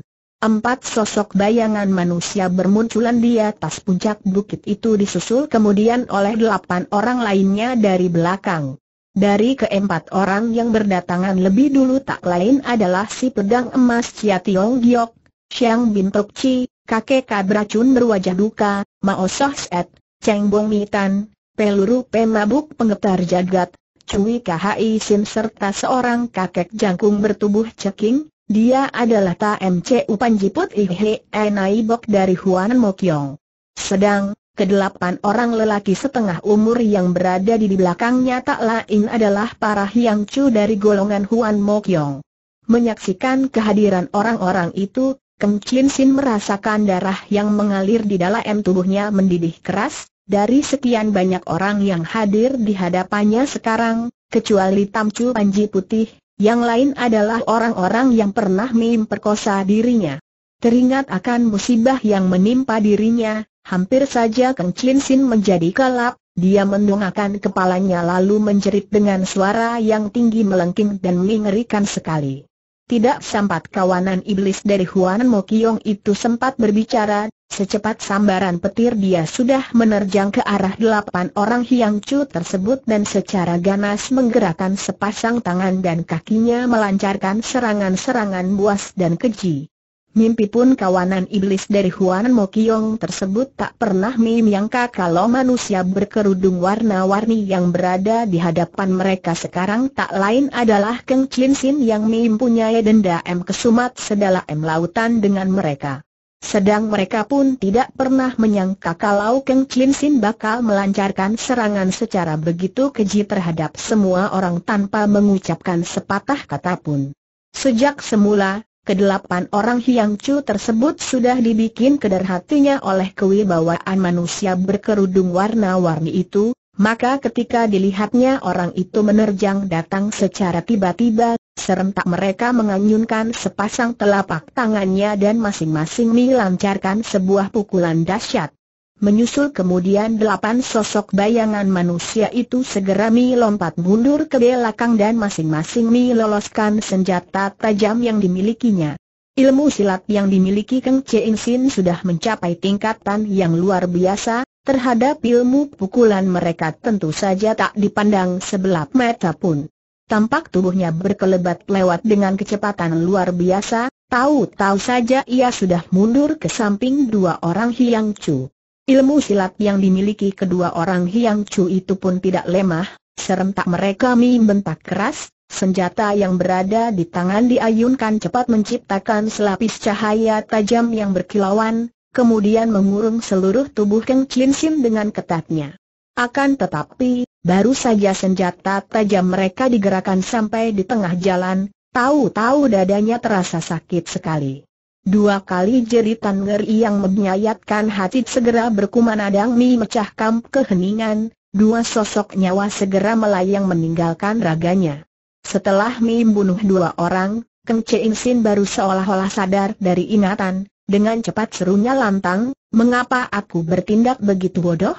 Empat sosok bayangan manusia bermunculan di atas puncak bukit itu disusul kemudian oleh delapan orang lainnya dari belakang. Dari keempat orang yang berdatangan lebih dulu tak lain adalah si pedang emas Chia Tiong Giok Xiang Bin Tok Chi, kakek beracun berwajah duka, Mao Soh Set, Cheng Bong Mitan, peluru pemabuk pengetar jagat, Cui KHI Sim serta seorang kakek jangkung bertubuh ceking, dia adalah Tam Cu Panjiput Ihe Naibok dari Huan Mokyong. Sedang, kedelapan orang lelaki setengah umur yang berada di belakangnya tak lain adalah para Hyang Chu dari golongan Huan Mokyong. Menyaksikan kehadiran orang-orang itu, Keng Chin Sin merasakan darah yang mengalir di dalam tubuhnya mendidih keras, dari sekian banyak orang yang hadir di hadapannya sekarang, kecuali Tam Chu Panji Putih, yang lain adalah orang-orang yang pernah memperkosa dirinya. Teringat akan musibah yang menimpa dirinya, hampir saja Keng Chin Sin menjadi kalap, dia mendongakkan kepalanya lalu menjerit dengan suara yang tinggi melengking dan mengerikan sekali. Tidak sempat kawanan iblis dari Huan Mo itu sempat berbicara, secepat sambaran petir dia sudah menerjang ke arah delapan orang Hiang Chu tersebut dan secara ganas menggerakkan sepasang tangan dan kakinya melancarkan serangan-serangan buas dan keji. Mimpi pun kawanan iblis dari Huan Mokyong tersebut tak pernah menyangka kalau manusia berkerudung warna-warni yang berada di hadapan mereka sekarang tak lain adalah Keng Chin Sin yang mempunyai M kesumat sedalam lautan dengan mereka. Sedang mereka pun tidak pernah menyangka kalau Keng Chin Sin bakal melancarkan serangan secara begitu keji terhadap semua orang tanpa mengucapkan sepatah kata pun. Sejak semula, Kedelapan orang Hiang Chu tersebut sudah dibikin keder hatinya oleh kewibawaan manusia berkerudung warna-warni itu, maka ketika dilihatnya orang itu menerjang datang secara tiba-tiba, serentak mereka menganyunkan sepasang telapak tangannya dan masing-masing melancarkan sebuah pukulan dahsyat. Menyusul kemudian delapan sosok bayangan manusia itu segera Mi lompat mundur ke belakang dan masing-masing Mi loloskan senjata tajam yang dimilikinya. Ilmu silat yang dimiliki Keng Eng Sin sudah mencapai tingkatan yang luar biasa, terhadap ilmu pukulan mereka tentu saja tak dipandang sebelah mata pun. Tampak tubuhnya berkelebat lewat dengan kecepatan luar biasa, tahu-tahu saja ia sudah mundur ke samping dua orang Hiang Chu. Ilmu silat yang dimiliki kedua orang Hiang Chu itu pun tidak lemah, serentak mereka membentak keras, senjata yang berada di tangan diayunkan cepat menciptakan selapis cahaya tajam yang berkilauan, kemudian mengurung seluruh tubuh Keng Chin Sim dengan ketatnya. Akan tetapi, baru saja senjata tajam mereka digerakkan sampai di tengah jalan, tahu-tahu dadanya terasa sakit sekali. Dua kali jeritan ngeri yang menyayatkan hati segera berkumandang mi mecahkan keheningan, dua sosok nyawa segera melayang meninggalkan raganya. Setelah Mi membunuh dua orang, Keng Sin baru seolah-olah sadar dari ingatan, dengan cepat serunya lantang, mengapa aku bertindak begitu bodoh?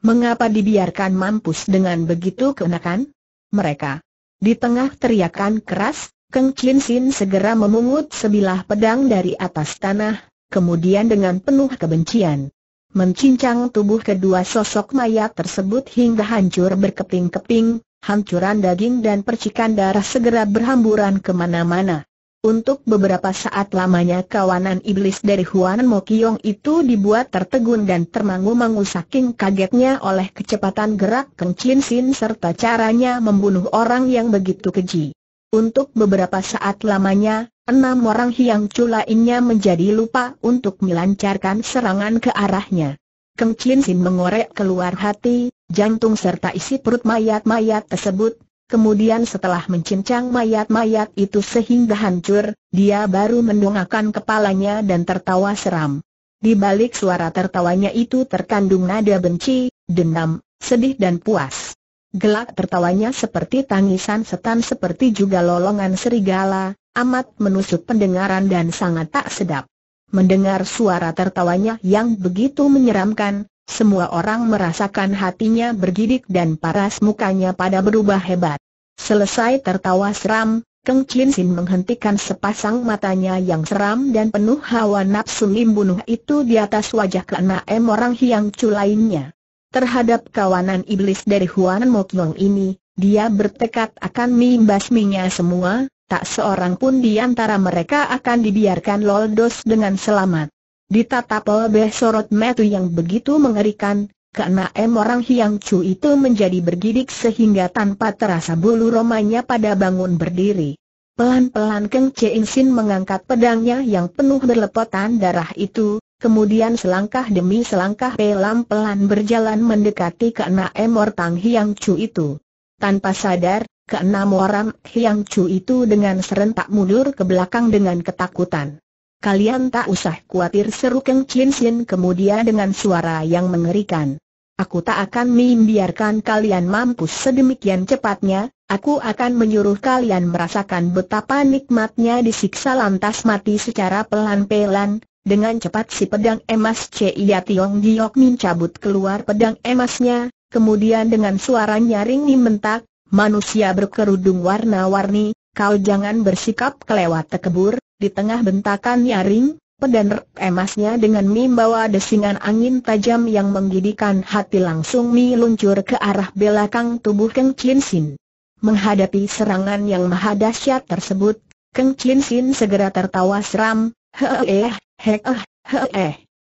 Mengapa dibiarkan mampus dengan begitu keunakan? Mereka. Di tengah teriakan keras, Keng Chin Sin segera memungut sebilah pedang dari atas tanah, kemudian dengan penuh kebencian. Mencincang tubuh kedua sosok mayat tersebut hingga hancur berkeping-keping, hancuran daging dan percikan darah segera berhamburan kemana-mana. Untuk beberapa saat lamanya kawanan iblis dari Huan Mokiong itu dibuat tertegun dan termangu-mangu saking kagetnya oleh kecepatan gerak Keng Chin Sin serta caranya membunuh orang yang begitu keji. Untuk beberapa saat lamanya, enam orang Hiang Chu lainnya menjadi lupa untuk melancarkan serangan ke arahnya. Keng Chin Sin mengorek keluar hati, jantung serta isi perut mayat-mayat tersebut, kemudian setelah mencincang mayat-mayat itu sehingga hancur, dia baru mendongakkan kepalanya dan tertawa seram. Di balik suara tertawanya itu terkandung nada benci, dendam, sedih dan puas. Gelak tertawanya seperti tangisan setan seperti juga lolongan serigala, amat menusuk pendengaran dan sangat tak sedap. Mendengar suara tertawanya yang begitu menyeramkan, semua orang merasakan hatinya bergidik dan paras mukanya pada berubah hebat. Selesai tertawa seram, Keng Chin Sin menghentikan sepasang matanya yang seram dan penuh hawa nafsu membunuh itu di atas wajah keenam orang hiang chu lainnya. Terhadap kawanan iblis dari Huan Mokyong ini, dia bertekad akan membasminya semua, tak seorang pun di antara mereka akan dibiarkan lolos dengan selamat. Ditatap oleh sorot metu yang begitu mengerikan, karena M orang Hiang Chu itu menjadi bergidik sehingga tanpa terasa bulu romanya pada bangun berdiri. Pelan-pelan Keng Che In Sin mengangkat pedangnya yang penuh berlepotan darah itu, Kemudian selangkah demi selangkah pelan-pelan berjalan mendekati keenam orang Hiang Chu itu. Tanpa sadar, keenam orang Hiang Chu itu dengan serentak mundur ke belakang dengan ketakutan. Kalian tak usah khawatir seru Keng Chin Sin kemudian dengan suara yang mengerikan. Aku tak akan membiarkan kalian mampus sedemikian cepatnya, aku akan menyuruh kalian merasakan betapa nikmatnya disiksa lantas mati secara pelan-pelan, dengan cepat si pedang emas Cia Tiong Giok Min cabut keluar pedang emasnya, kemudian dengan suara nyaring mentak, manusia berkerudung warna-warni, kau jangan bersikap kelewat tekebur, di tengah bentakan nyaring, pedang emasnya dengan mi bawa desingan angin tajam yang menggidikan hati langsung mi luncur ke arah belakang tubuh Keng Chin Sin. Menghadapi serangan yang maha dahsyat tersebut, Keng Chin Sin segera tertawa seram, Heeh, heeh, heeh.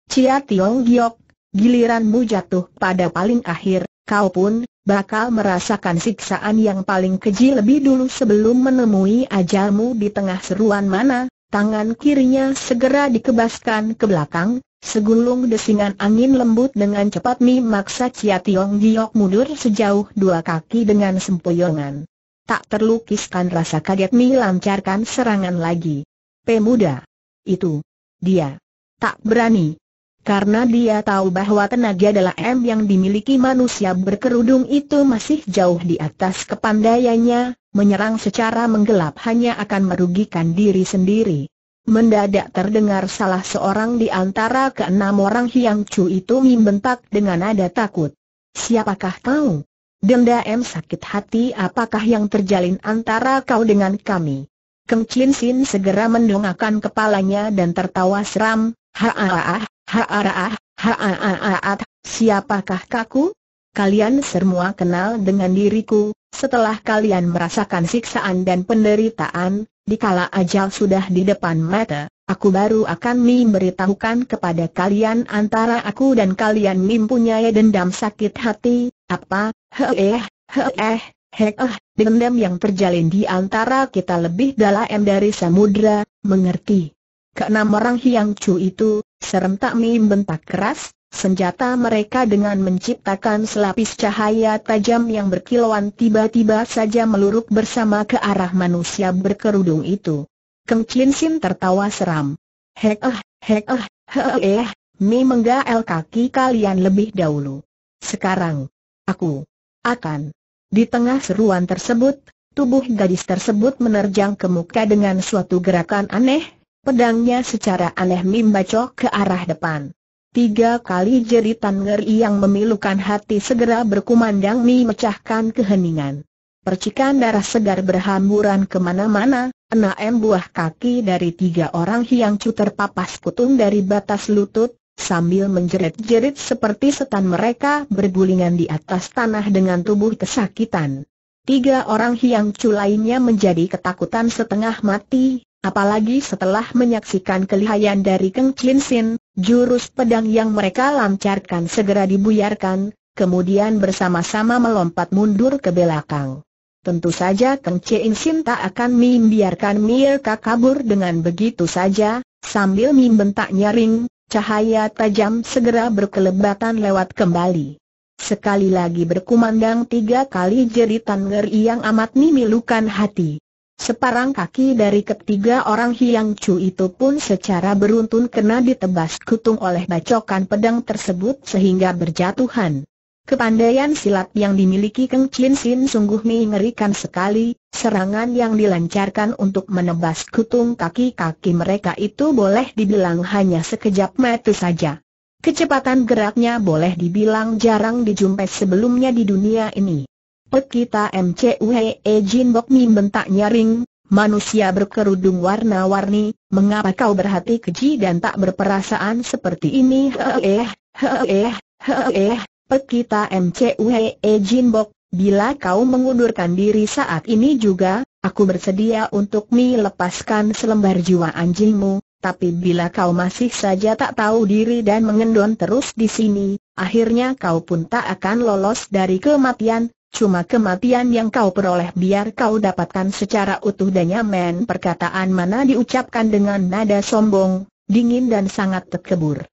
Cia Tiong Giok, giliranmu jatuh pada paling akhir, kau pun bakal merasakan siksaan yang paling keji lebih dulu sebelum menemui ajalmu di tengah seruan mana, tangan kirinya segera dikebaskan ke belakang, segulung desingan angin lembut dengan cepat memaksa Cia Tiong Giok mundur sejauh dua kaki dengan sempoyongan. Tak terlukiskan rasa kaget Mi lancarkan serangan lagi. Pemuda itu. Dia. Tak berani. Karena dia tahu bahwa tenaga adalah M yang dimiliki manusia berkerudung itu masih jauh di atas kepandaiannya, menyerang secara menggelap hanya akan merugikan diri sendiri. Mendadak terdengar salah seorang di antara keenam orang Hiang Chu itu membentak dengan nada takut. Siapakah kau? Denda M sakit hati apakah yang terjalin antara kau dengan kami? Keng Chin Sin segera mendongakkan kepalanya dan tertawa seram, Haaah, haaah, haaah, siapakah kaku? Kalian semua kenal dengan diriku, setelah kalian merasakan siksaan dan penderitaan, dikala ajal sudah di depan mata, aku baru akan memberitahukan kepada kalian antara aku dan kalian mempunyai dendam sakit hati, apa, heeh, heeh, Hek ah, dendam yang terjalin di antara kita lebih dalam dari samudra, mengerti. Keenam orang Hiang Chu itu, serentak mim bentak keras, senjata mereka dengan menciptakan selapis cahaya tajam yang berkilauan tiba-tiba saja meluruk bersama ke arah manusia berkerudung itu. Keng Chin Sin tertawa seram. Hek ah, hek ah, hee eh, eh, eh, mi menggael kaki kalian lebih dahulu. Sekarang, aku akan di tengah seruan tersebut, tubuh gadis tersebut menerjang ke muka dengan suatu gerakan aneh, pedangnya secara aneh membacok ke arah depan. Tiga kali jeritan ngeri yang memilukan hati segera berkumandang memecahkan keheningan. Percikan darah segar berhamburan kemana-mana, enam buah kaki dari tiga orang hiangcu terpapas kutung dari batas lutut, Sambil menjerit-jerit seperti setan mereka bergulingan di atas tanah dengan tubuh kesakitan. Tiga orang Hiang Chu lainnya menjadi ketakutan setengah mati, apalagi setelah menyaksikan kelihayan dari Keng Chin Sin, jurus pedang yang mereka lancarkan segera dibuyarkan, kemudian bersama-sama melompat mundur ke belakang. Tentu saja Keng Chin Sin tak akan membiarkan Mirka kabur dengan begitu saja, sambil membentak nyaring, Cahaya tajam segera berkelebatan lewat kembali. Sekali lagi berkumandang tiga kali jeritan ngeri yang amat memilukan hati. Separang kaki dari ketiga orang Hiang Chu itu pun secara beruntun kena ditebas kutung oleh bacokan pedang tersebut sehingga berjatuhan. Kepandaian silat yang dimiliki Keng Chin Sin sungguh mengerikan sekali, serangan yang dilancarkan untuk menebas kutung kaki-kaki mereka itu boleh dibilang hanya sekejap mata saja. Kecepatan geraknya boleh dibilang jarang dijumpai sebelumnya di dunia ini. Pet kita MCUHE Jin Bok Mim bentak nyaring, manusia berkerudung warna-warni, mengapa kau berhati keji dan tak berperasaan seperti ini? Heeh, heeh, heeh. Pekita MCUE e, Jinbok, bila kau mengundurkan diri saat ini juga, aku bersedia untuk melepaskan selembar jiwa anjingmu, tapi bila kau masih saja tak tahu diri dan mengendon terus di sini, akhirnya kau pun tak akan lolos dari kematian, cuma kematian yang kau peroleh biar kau dapatkan secara utuh dan nyaman perkataan mana diucapkan dengan nada sombong, dingin dan sangat terkebur.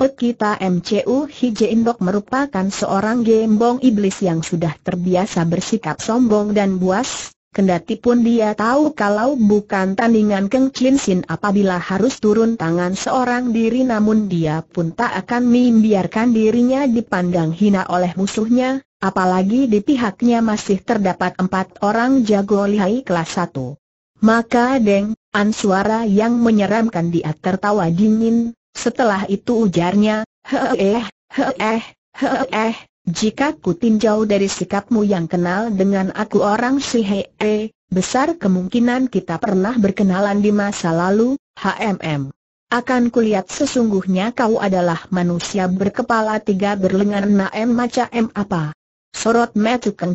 Pekita MCU Hije Indok merupakan seorang gembong iblis yang sudah terbiasa bersikap sombong dan buas, kendati pun dia tahu kalau bukan tandingan Keng Chin Sin apabila harus turun tangan seorang diri namun dia pun tak akan membiarkan dirinya dipandang hina oleh musuhnya, apalagi di pihaknya masih terdapat empat orang jago lihai kelas satu. Maka Deng, An suara yang menyeramkan dia tertawa dingin, setelah itu ujarnya, heeh, eh, heeh, eh, heeh, eh, jika ku tinjau dari sikapmu yang kenal dengan aku orang Sihehe, besar kemungkinan kita pernah berkenalan di masa lalu, HMM. Akan kulihat sesungguhnya kau adalah manusia berkepala tiga berlengan naem macam apa. Sorot metu Kang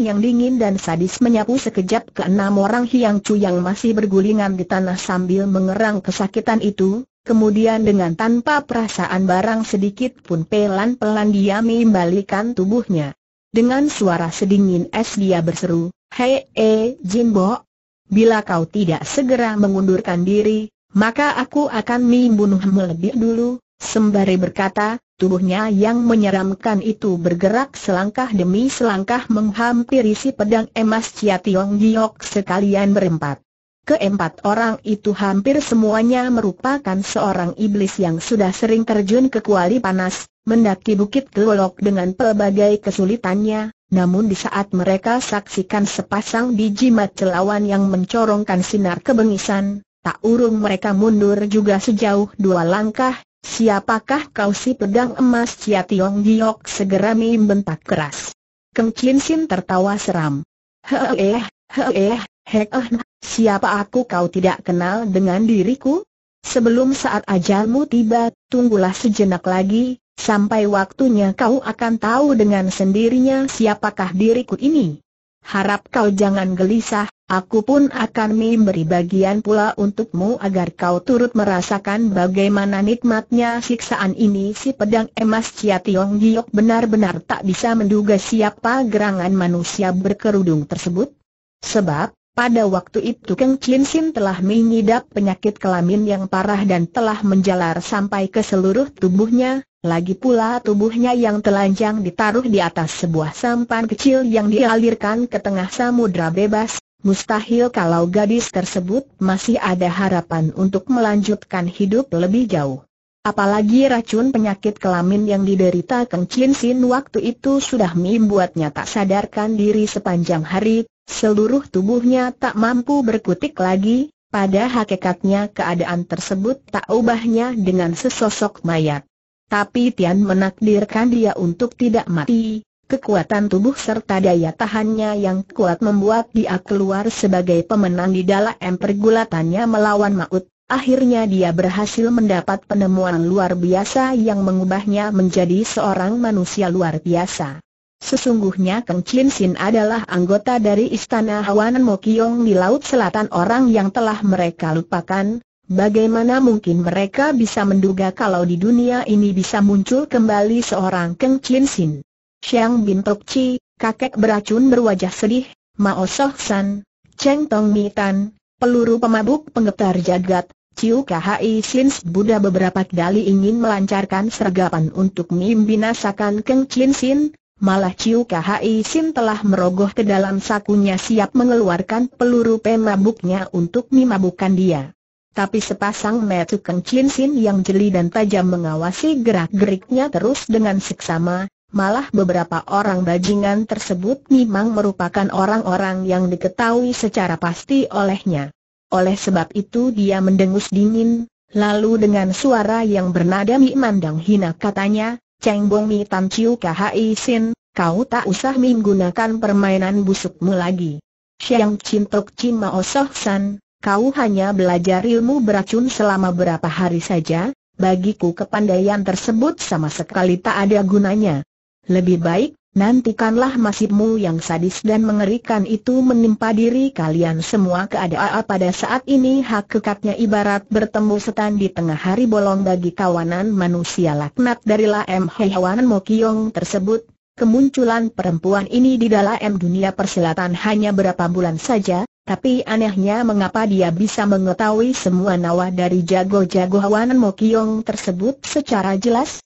yang dingin dan sadis menyapu sekejap ke enam orang Hiang cu yang masih bergulingan di tanah sambil mengerang kesakitan itu, Kemudian dengan tanpa perasaan barang sedikit pun pelan-pelan dia mengembalikan tubuhnya. Dengan suara sedingin es dia berseru, Hei, eh, Jinbo, bila kau tidak segera mengundurkan diri, maka aku akan membunuhmu lebih dulu, sembari berkata, tubuhnya yang menyeramkan itu bergerak selangkah demi selangkah menghampiri si pedang emas Chia Tiong Giok sekalian berempat. Keempat orang itu hampir semuanya merupakan seorang iblis yang sudah sering terjun ke kuali panas, mendaki bukit kelolok dengan pelbagai kesulitannya, namun di saat mereka saksikan sepasang biji mata celawan yang mencorongkan sinar kebengisan, tak urung mereka mundur juga sejauh dua langkah, siapakah kau si pedang emas Cia Tiong Giok segera membentak keras. Keng Chin Sin tertawa seram. Heeh, heeh, Hek eh, ah, siapa aku kau tidak kenal dengan diriku? Sebelum saat ajalmu tiba, tunggulah sejenak lagi, sampai waktunya kau akan tahu dengan sendirinya siapakah diriku ini. Harap kau jangan gelisah, aku pun akan memberi bagian pula untukmu agar kau turut merasakan bagaimana nikmatnya siksaan ini si pedang emas Cia Tiong Giyok benar-benar tak bisa menduga siapa gerangan manusia berkerudung tersebut. Sebab, pada waktu itu Keng Chin Sin telah mengidap penyakit kelamin yang parah dan telah menjalar sampai ke seluruh tubuhnya, lagi pula tubuhnya yang telanjang ditaruh di atas sebuah sampan kecil yang dialirkan ke tengah samudra bebas, mustahil kalau gadis tersebut masih ada harapan untuk melanjutkan hidup lebih jauh. Apalagi racun penyakit kelamin yang diderita Keng Chin Sin waktu itu sudah membuatnya tak sadarkan diri sepanjang hari, Seluruh tubuhnya tak mampu berkutik lagi, pada hakikatnya keadaan tersebut tak ubahnya dengan sesosok mayat. Tapi Tian menakdirkan dia untuk tidak mati, kekuatan tubuh serta daya tahannya yang kuat membuat dia keluar sebagai pemenang di dalam pergulatannya melawan maut. Akhirnya dia berhasil mendapat penemuan luar biasa yang mengubahnya menjadi seorang manusia luar biasa. Sesungguhnya Kang Chin Sin adalah anggota dari Istana Hawanan Mokyong di Laut Selatan orang yang telah mereka lupakan, bagaimana mungkin mereka bisa menduga kalau di dunia ini bisa muncul kembali seorang Kang Chin Sin. Xiang Bin Tok Chi, kakek beracun berwajah sedih, Mao Soh San, Cheng Tong Mi Tan, peluru pemabuk penggetar jagat, Ciu Kahai Slins Buddha beberapa kali ingin melancarkan sergapan untuk membinasakan Keng Chin Sin, Malah Ciu Khi Sim telah merogoh ke dalam sakunya siap mengeluarkan peluru pemabuknya untuk memabukkan dia. Tapi sepasang metu Keng Chin Sin yang jeli dan tajam mengawasi gerak-geriknya terus dengan seksama, malah beberapa orang bajingan tersebut memang merupakan orang-orang yang diketahui secara pasti olehnya. Oleh sebab itu dia mendengus dingin, lalu dengan suara yang bernada mandang hina katanya, Cheng Bong Mi Tan Chiu Khai Sin, kau tak usah menggunakan permainan busukmu lagi. Siang Chin Cima Soh San, kau hanya belajar ilmu beracun selama berapa hari saja, bagiku kepandaian tersebut sama sekali tak ada gunanya. Lebih baik, Nantikanlah masibmu yang sadis dan mengerikan itu menimpa diri kalian semua keadaan pada saat ini hak kekatnya ibarat bertemu setan di tengah hari bolong bagi kawanan manusia laknat dari Laem Hewan Mokiong tersebut. Kemunculan perempuan ini di dalam dunia persilatan hanya berapa bulan saja, tapi anehnya mengapa dia bisa mengetahui semua nawa dari jago-jago Hawanan Mokiong tersebut secara jelas?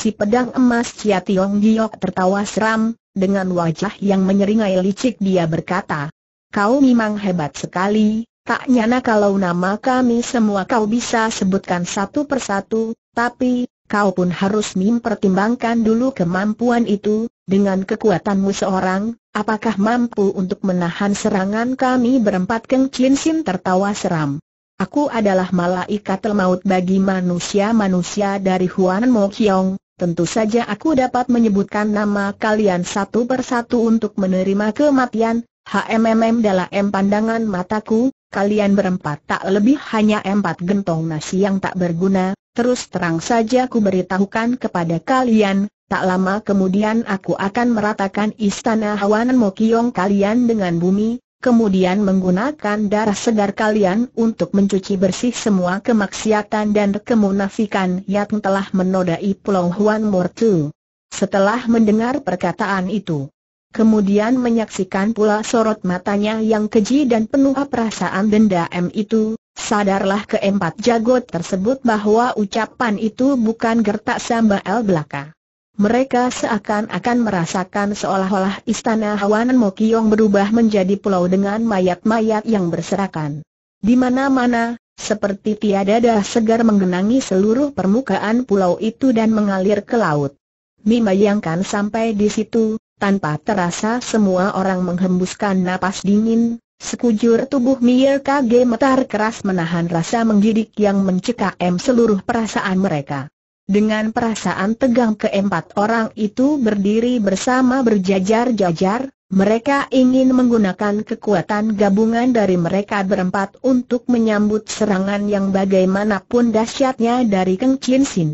Si pedang emas Chia Tiong Giok tertawa seram, dengan wajah yang menyeringai licik dia berkata, Kau memang hebat sekali, tak nyana kalau nama kami semua kau bisa sebutkan satu persatu, tapi, kau pun harus mempertimbangkan dulu kemampuan itu, dengan kekuatanmu seorang, apakah mampu untuk menahan serangan kami berempat Keng Chin Sim tertawa seram. Aku adalah malaikat maut bagi manusia-manusia dari Huan Mo Kiong, Tentu saja aku dapat menyebutkan nama kalian satu persatu untuk menerima kematian, HMMM dalam pandangan mataku, kalian berempat tak lebih hanya empat gentong nasi yang tak berguna, terus terang saja aku beritahukan kepada kalian, tak lama kemudian aku akan meratakan istana Hawanan Mokiong kalian dengan bumi, kemudian menggunakan darah segar kalian untuk mencuci bersih semua kemaksiatan dan kemunafikan yang telah menodai Pulau Huan Mortu. Setelah mendengar perkataan itu, kemudian menyaksikan pula sorot matanya yang keji dan penuh perasaan dendam itu, sadarlah keempat jagot tersebut bahwa ucapan itu bukan gertak sambal belaka. Mereka seakan-akan merasakan seolah-olah istana Hawanan Mokiong berubah menjadi pulau dengan mayat-mayat yang berserakan. Di mana-mana, seperti tiada dah segar menggenangi seluruh permukaan pulau itu dan mengalir ke laut. Mimayangkan sampai di situ, tanpa terasa semua orang menghembuskan napas dingin, Sekujur tubuh Mie Kage metar keras menahan rasa mendidik yang mencekam seluruh perasaan mereka. Dengan perasaan tegang keempat orang itu berdiri bersama berjajar-jajar, mereka ingin menggunakan kekuatan gabungan dari mereka berempat untuk menyambut serangan yang bagaimanapun dahsyatnya dari Keng Chin Sin.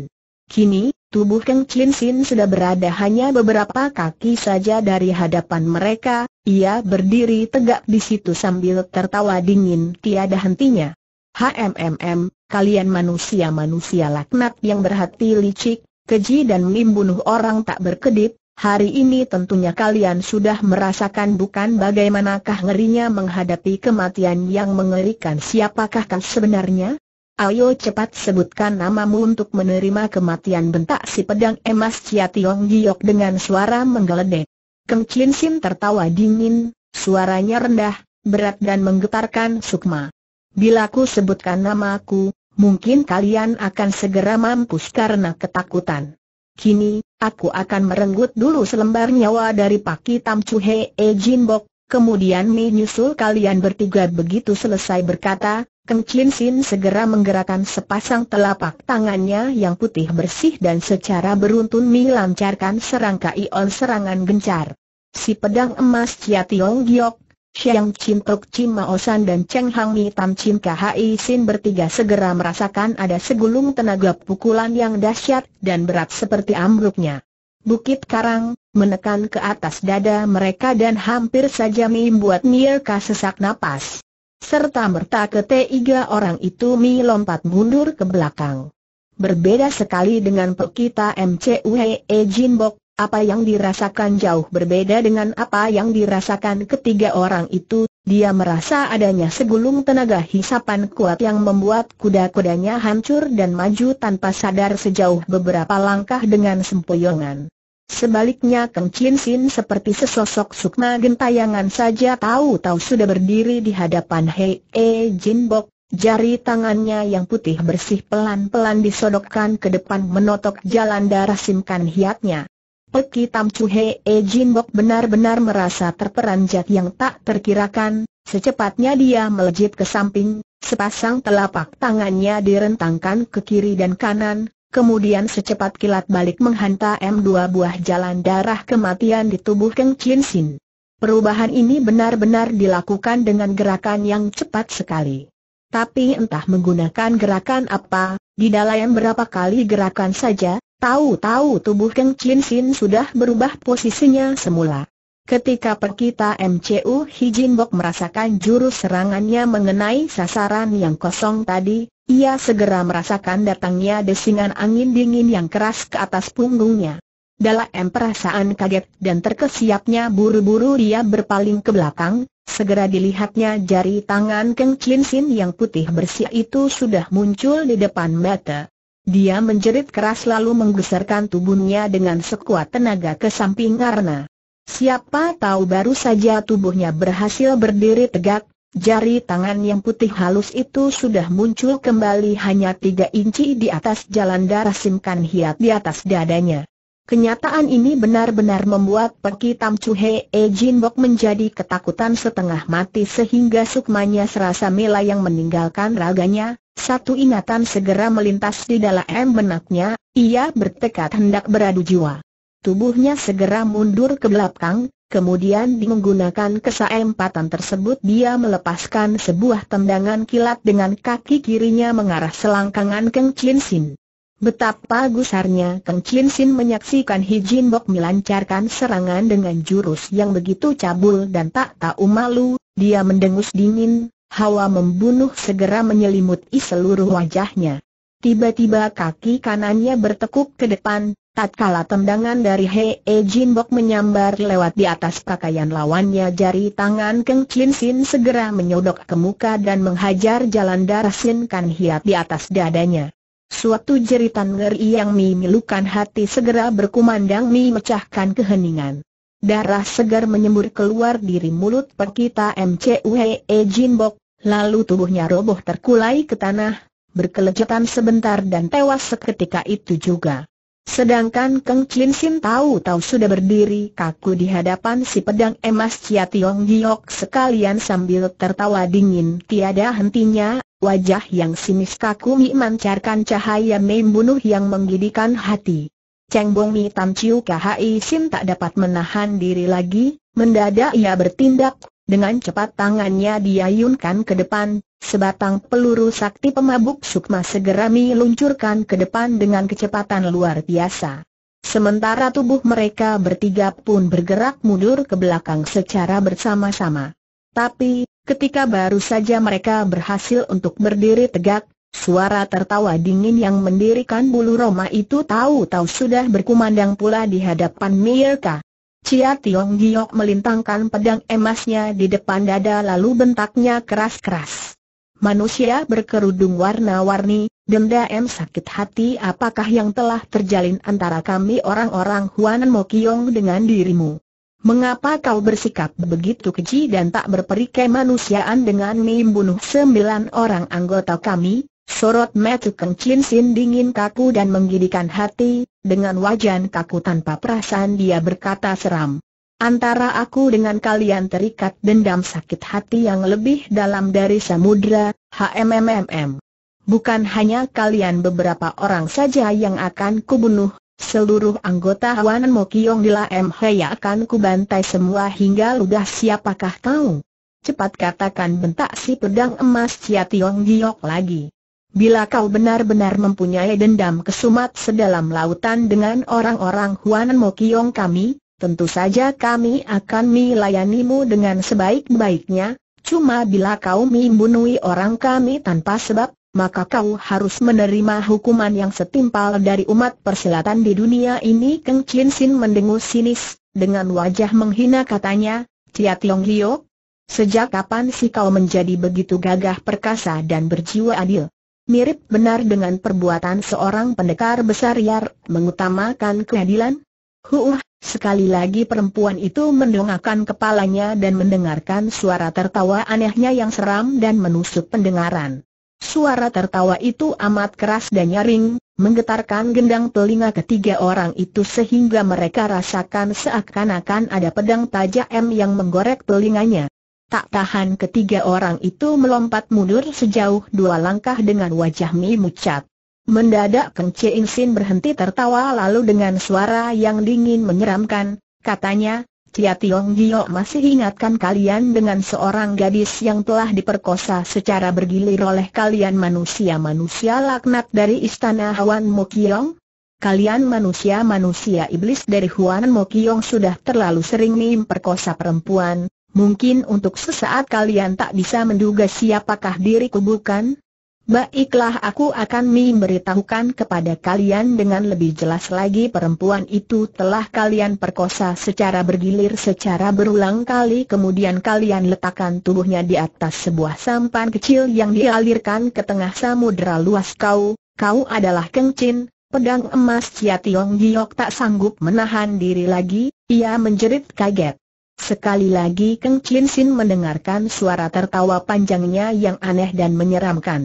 Kini, tubuh Keng Chin Sin sudah berada hanya beberapa kaki saja dari hadapan mereka, ia berdiri tegak di situ sambil tertawa dingin tiada hentinya. HMMM, kalian manusia-manusia laknat yang berhati licik, keji dan membunuh orang tak berkedip, hari ini tentunya kalian sudah merasakan bukan bagaimanakah ngerinya menghadapi kematian yang mengerikan siapakah kan sebenarnya? Ayo cepat sebutkan namamu untuk menerima kematian bentak si pedang emas Chia Tiong Giok dengan suara menggeledek. Keng Chin Sim tertawa dingin, suaranya rendah, berat dan menggetarkan sukma. Bila ku sebutkan namaku, mungkin kalian akan segera mampus karena ketakutan. Kini, aku akan merenggut dulu selembar nyawa dari Paki Tam Chu He e Jin Bok, kemudian menyusul kalian bertiga begitu selesai berkata, Keng Chin Sin segera menggerakkan sepasang telapak tangannya yang putih bersih dan secara beruntun melancarkan serangkai on serangan gencar. Si pedang emas Chia Tiong Giok Xiang Chin Tok Mao San dan Cheng Hang Mi Tam Chin Khai Sin bertiga segera merasakan ada segulung tenaga pukulan yang dahsyat dan berat seperti ambruknya. Bukit karang, menekan ke atas dada mereka dan hampir saja membuat mereka sesak napas. Serta merta ketiga orang itu Mi lompat mundur ke belakang. Berbeda sekali dengan Pekita MCUHE e Jinbok, apa yang dirasakan jauh berbeda dengan apa yang dirasakan ketiga orang itu, dia merasa adanya segulung tenaga hisapan kuat yang membuat kuda-kudanya hancur dan maju tanpa sadar sejauh beberapa langkah dengan sempoyongan. Sebaliknya Kang Chin Sin seperti sesosok sukma gentayangan saja tahu-tahu sudah berdiri di hadapan Hei E Jin Bok, Jari tangannya yang putih bersih pelan-pelan disodokkan ke depan menotok jalan darah simkan hiatnya. Peki Tam Chu e Jin Bok benar-benar merasa terperanjat yang tak terkirakan, secepatnya dia melejit ke samping, sepasang telapak tangannya direntangkan ke kiri dan kanan, kemudian secepat kilat balik menghantam dua buah jalan darah kematian di tubuh Keng Chin Sin. Perubahan ini benar-benar dilakukan dengan gerakan yang cepat sekali. Tapi entah menggunakan gerakan apa, di dalam berapa kali gerakan saja, Tahu-tahu tubuh Keng Chin Sin sudah berubah posisinya semula. Ketika perkita MCU Hijin Bok merasakan jurus serangannya mengenai sasaran yang kosong tadi, ia segera merasakan datangnya desingan angin dingin yang keras ke atas punggungnya. Dalam perasaan kaget dan terkesiapnya buru-buru dia berpaling ke belakang, segera dilihatnya jari tangan Keng Chin Sin yang putih bersih itu sudah muncul di depan mata. Dia menjerit keras lalu menggeserkan tubuhnya dengan sekuat tenaga ke samping karena siapa tahu baru saja tubuhnya berhasil berdiri tegak, jari tangan yang putih halus itu sudah muncul kembali hanya tiga inci di atas jalan darah simkan hiat di atas dadanya. Kenyataan ini benar-benar membuat Peki Tam Chu He e Jin Bok menjadi ketakutan setengah mati sehingga sukmanya serasa mela yang meninggalkan raganya, satu ingatan segera melintas di dalam benaknya, ia bertekad hendak beradu jiwa. Tubuhnya segera mundur ke belakang, kemudian menggunakan kesempatan tersebut dia melepaskan sebuah tendangan kilat dengan kaki kirinya mengarah selangkangan Keng Chin Sin. Betapa gusarnya Keng Chin Sin menyaksikan Jin Bok melancarkan serangan dengan jurus yang begitu cabul dan tak tahu malu, dia mendengus dingin, Hawa membunuh segera menyelimuti seluruh wajahnya. Tiba-tiba kaki kanannya bertekuk ke depan, tatkala tendangan dari He e Bok menyambar lewat di atas pakaian lawannya jari tangan Keng Chin Sin segera menyodok ke muka dan menghajar jalan darah Sin Kan Hiat di atas dadanya. Suatu jeritan ngeri yang memilukan hati segera berkumandang memecahkan keheningan. Darah segar menyembur keluar dari mulut perkita MCUE Jinbok, lalu tubuhnya roboh terkulai ke tanah, berkelecetan sebentar dan tewas seketika itu juga. Sedangkan Kang Chin Sin tahu-tahu sudah berdiri kaku di hadapan si pedang emas Chia Tiong Giok sekalian sambil tertawa dingin tiada hentinya, wajah yang sinis kaku mi cahaya membunuh yang menggidikan hati. Cheng Bong Mi Tam Chiu Khi Sim tak dapat menahan diri lagi, mendadak ia bertindak, dengan cepat tangannya diayunkan ke depan, sebatang peluru sakti pemabuk sukma segera meluncurkan ke depan dengan kecepatan luar biasa. Sementara tubuh mereka bertiga pun bergerak mundur ke belakang secara bersama-sama. Tapi, ketika baru saja mereka berhasil untuk berdiri tegak, Suara tertawa dingin yang mendirikan bulu Roma itu tahu-tahu sudah berkumandang pula di hadapan Mirka. Cia Tiong Giok melintangkan pedang emasnya di depan dada lalu bentaknya keras-keras. Manusia berkerudung warna-warni, dendam sakit hati apakah yang telah terjalin antara kami orang-orang Huanan Mokiong dengan dirimu? Mengapa kau bersikap begitu keji dan tak berperi kemanusiaan dengan membunuh sembilan orang anggota kami? Sorot Metu sin dingin kaku dan menggidikan hati, dengan wajan kaku tanpa perasaan dia berkata seram. Antara aku dengan kalian terikat dendam sakit hati yang lebih dalam dari samudra, HMMMM. Bukan hanya kalian beberapa orang saja yang akan kubunuh, seluruh anggota Mo Mokiong di M Hei akan kubantai semua hingga ludah siapakah kau? Cepat katakan bentak si pedang emas Chia Tiong Giok lagi. Bila kau benar-benar mempunyai dendam kesumat sedalam lautan dengan orang-orang Huan Mo kami, tentu saja kami akan melayanimu dengan sebaik-baiknya, cuma bila kau membunuhi orang kami tanpa sebab, maka kau harus menerima hukuman yang setimpal dari umat Perselatan di dunia ini Keng Chin Sin mendengus sinis, dengan wajah menghina katanya, Tia Tiong sejak kapan si kau menjadi begitu gagah perkasa dan berjiwa adil? mirip benar dengan perbuatan seorang pendekar besar Yar, mengutamakan keadilan? Huuh, sekali lagi perempuan itu mendongakkan kepalanya dan mendengarkan suara tertawa anehnya yang seram dan menusuk pendengaran. Suara tertawa itu amat keras dan nyaring, menggetarkan gendang telinga ketiga orang itu sehingga mereka rasakan seakan-akan ada pedang tajam yang menggorek telinganya. Tak tahan ketiga orang itu melompat mundur sejauh dua langkah dengan wajah Mi Mucat. Mendadak Keng In Sin berhenti tertawa lalu dengan suara yang dingin menyeramkan, katanya, Tia Tiong Gio masih ingatkan kalian dengan seorang gadis yang telah diperkosa secara bergilir oleh kalian manusia-manusia laknat dari istana Huan Hawan Kiong? Kalian manusia-manusia iblis dari Huan Kiong sudah terlalu sering memperkosa perempuan, Mungkin untuk sesaat kalian tak bisa menduga siapakah diriku bukan? Baiklah aku akan memberitahukan kepada kalian dengan lebih jelas lagi perempuan itu telah kalian perkosa secara bergilir secara berulang kali kemudian kalian letakkan tubuhnya di atas sebuah sampan kecil yang dialirkan ke tengah samudera luas kau, kau adalah Kengcin, pedang emas Cia Tiong Giok tak sanggup menahan diri lagi, ia menjerit kaget. Sekali lagi Keng Chin Sin mendengarkan suara tertawa panjangnya yang aneh dan menyeramkan.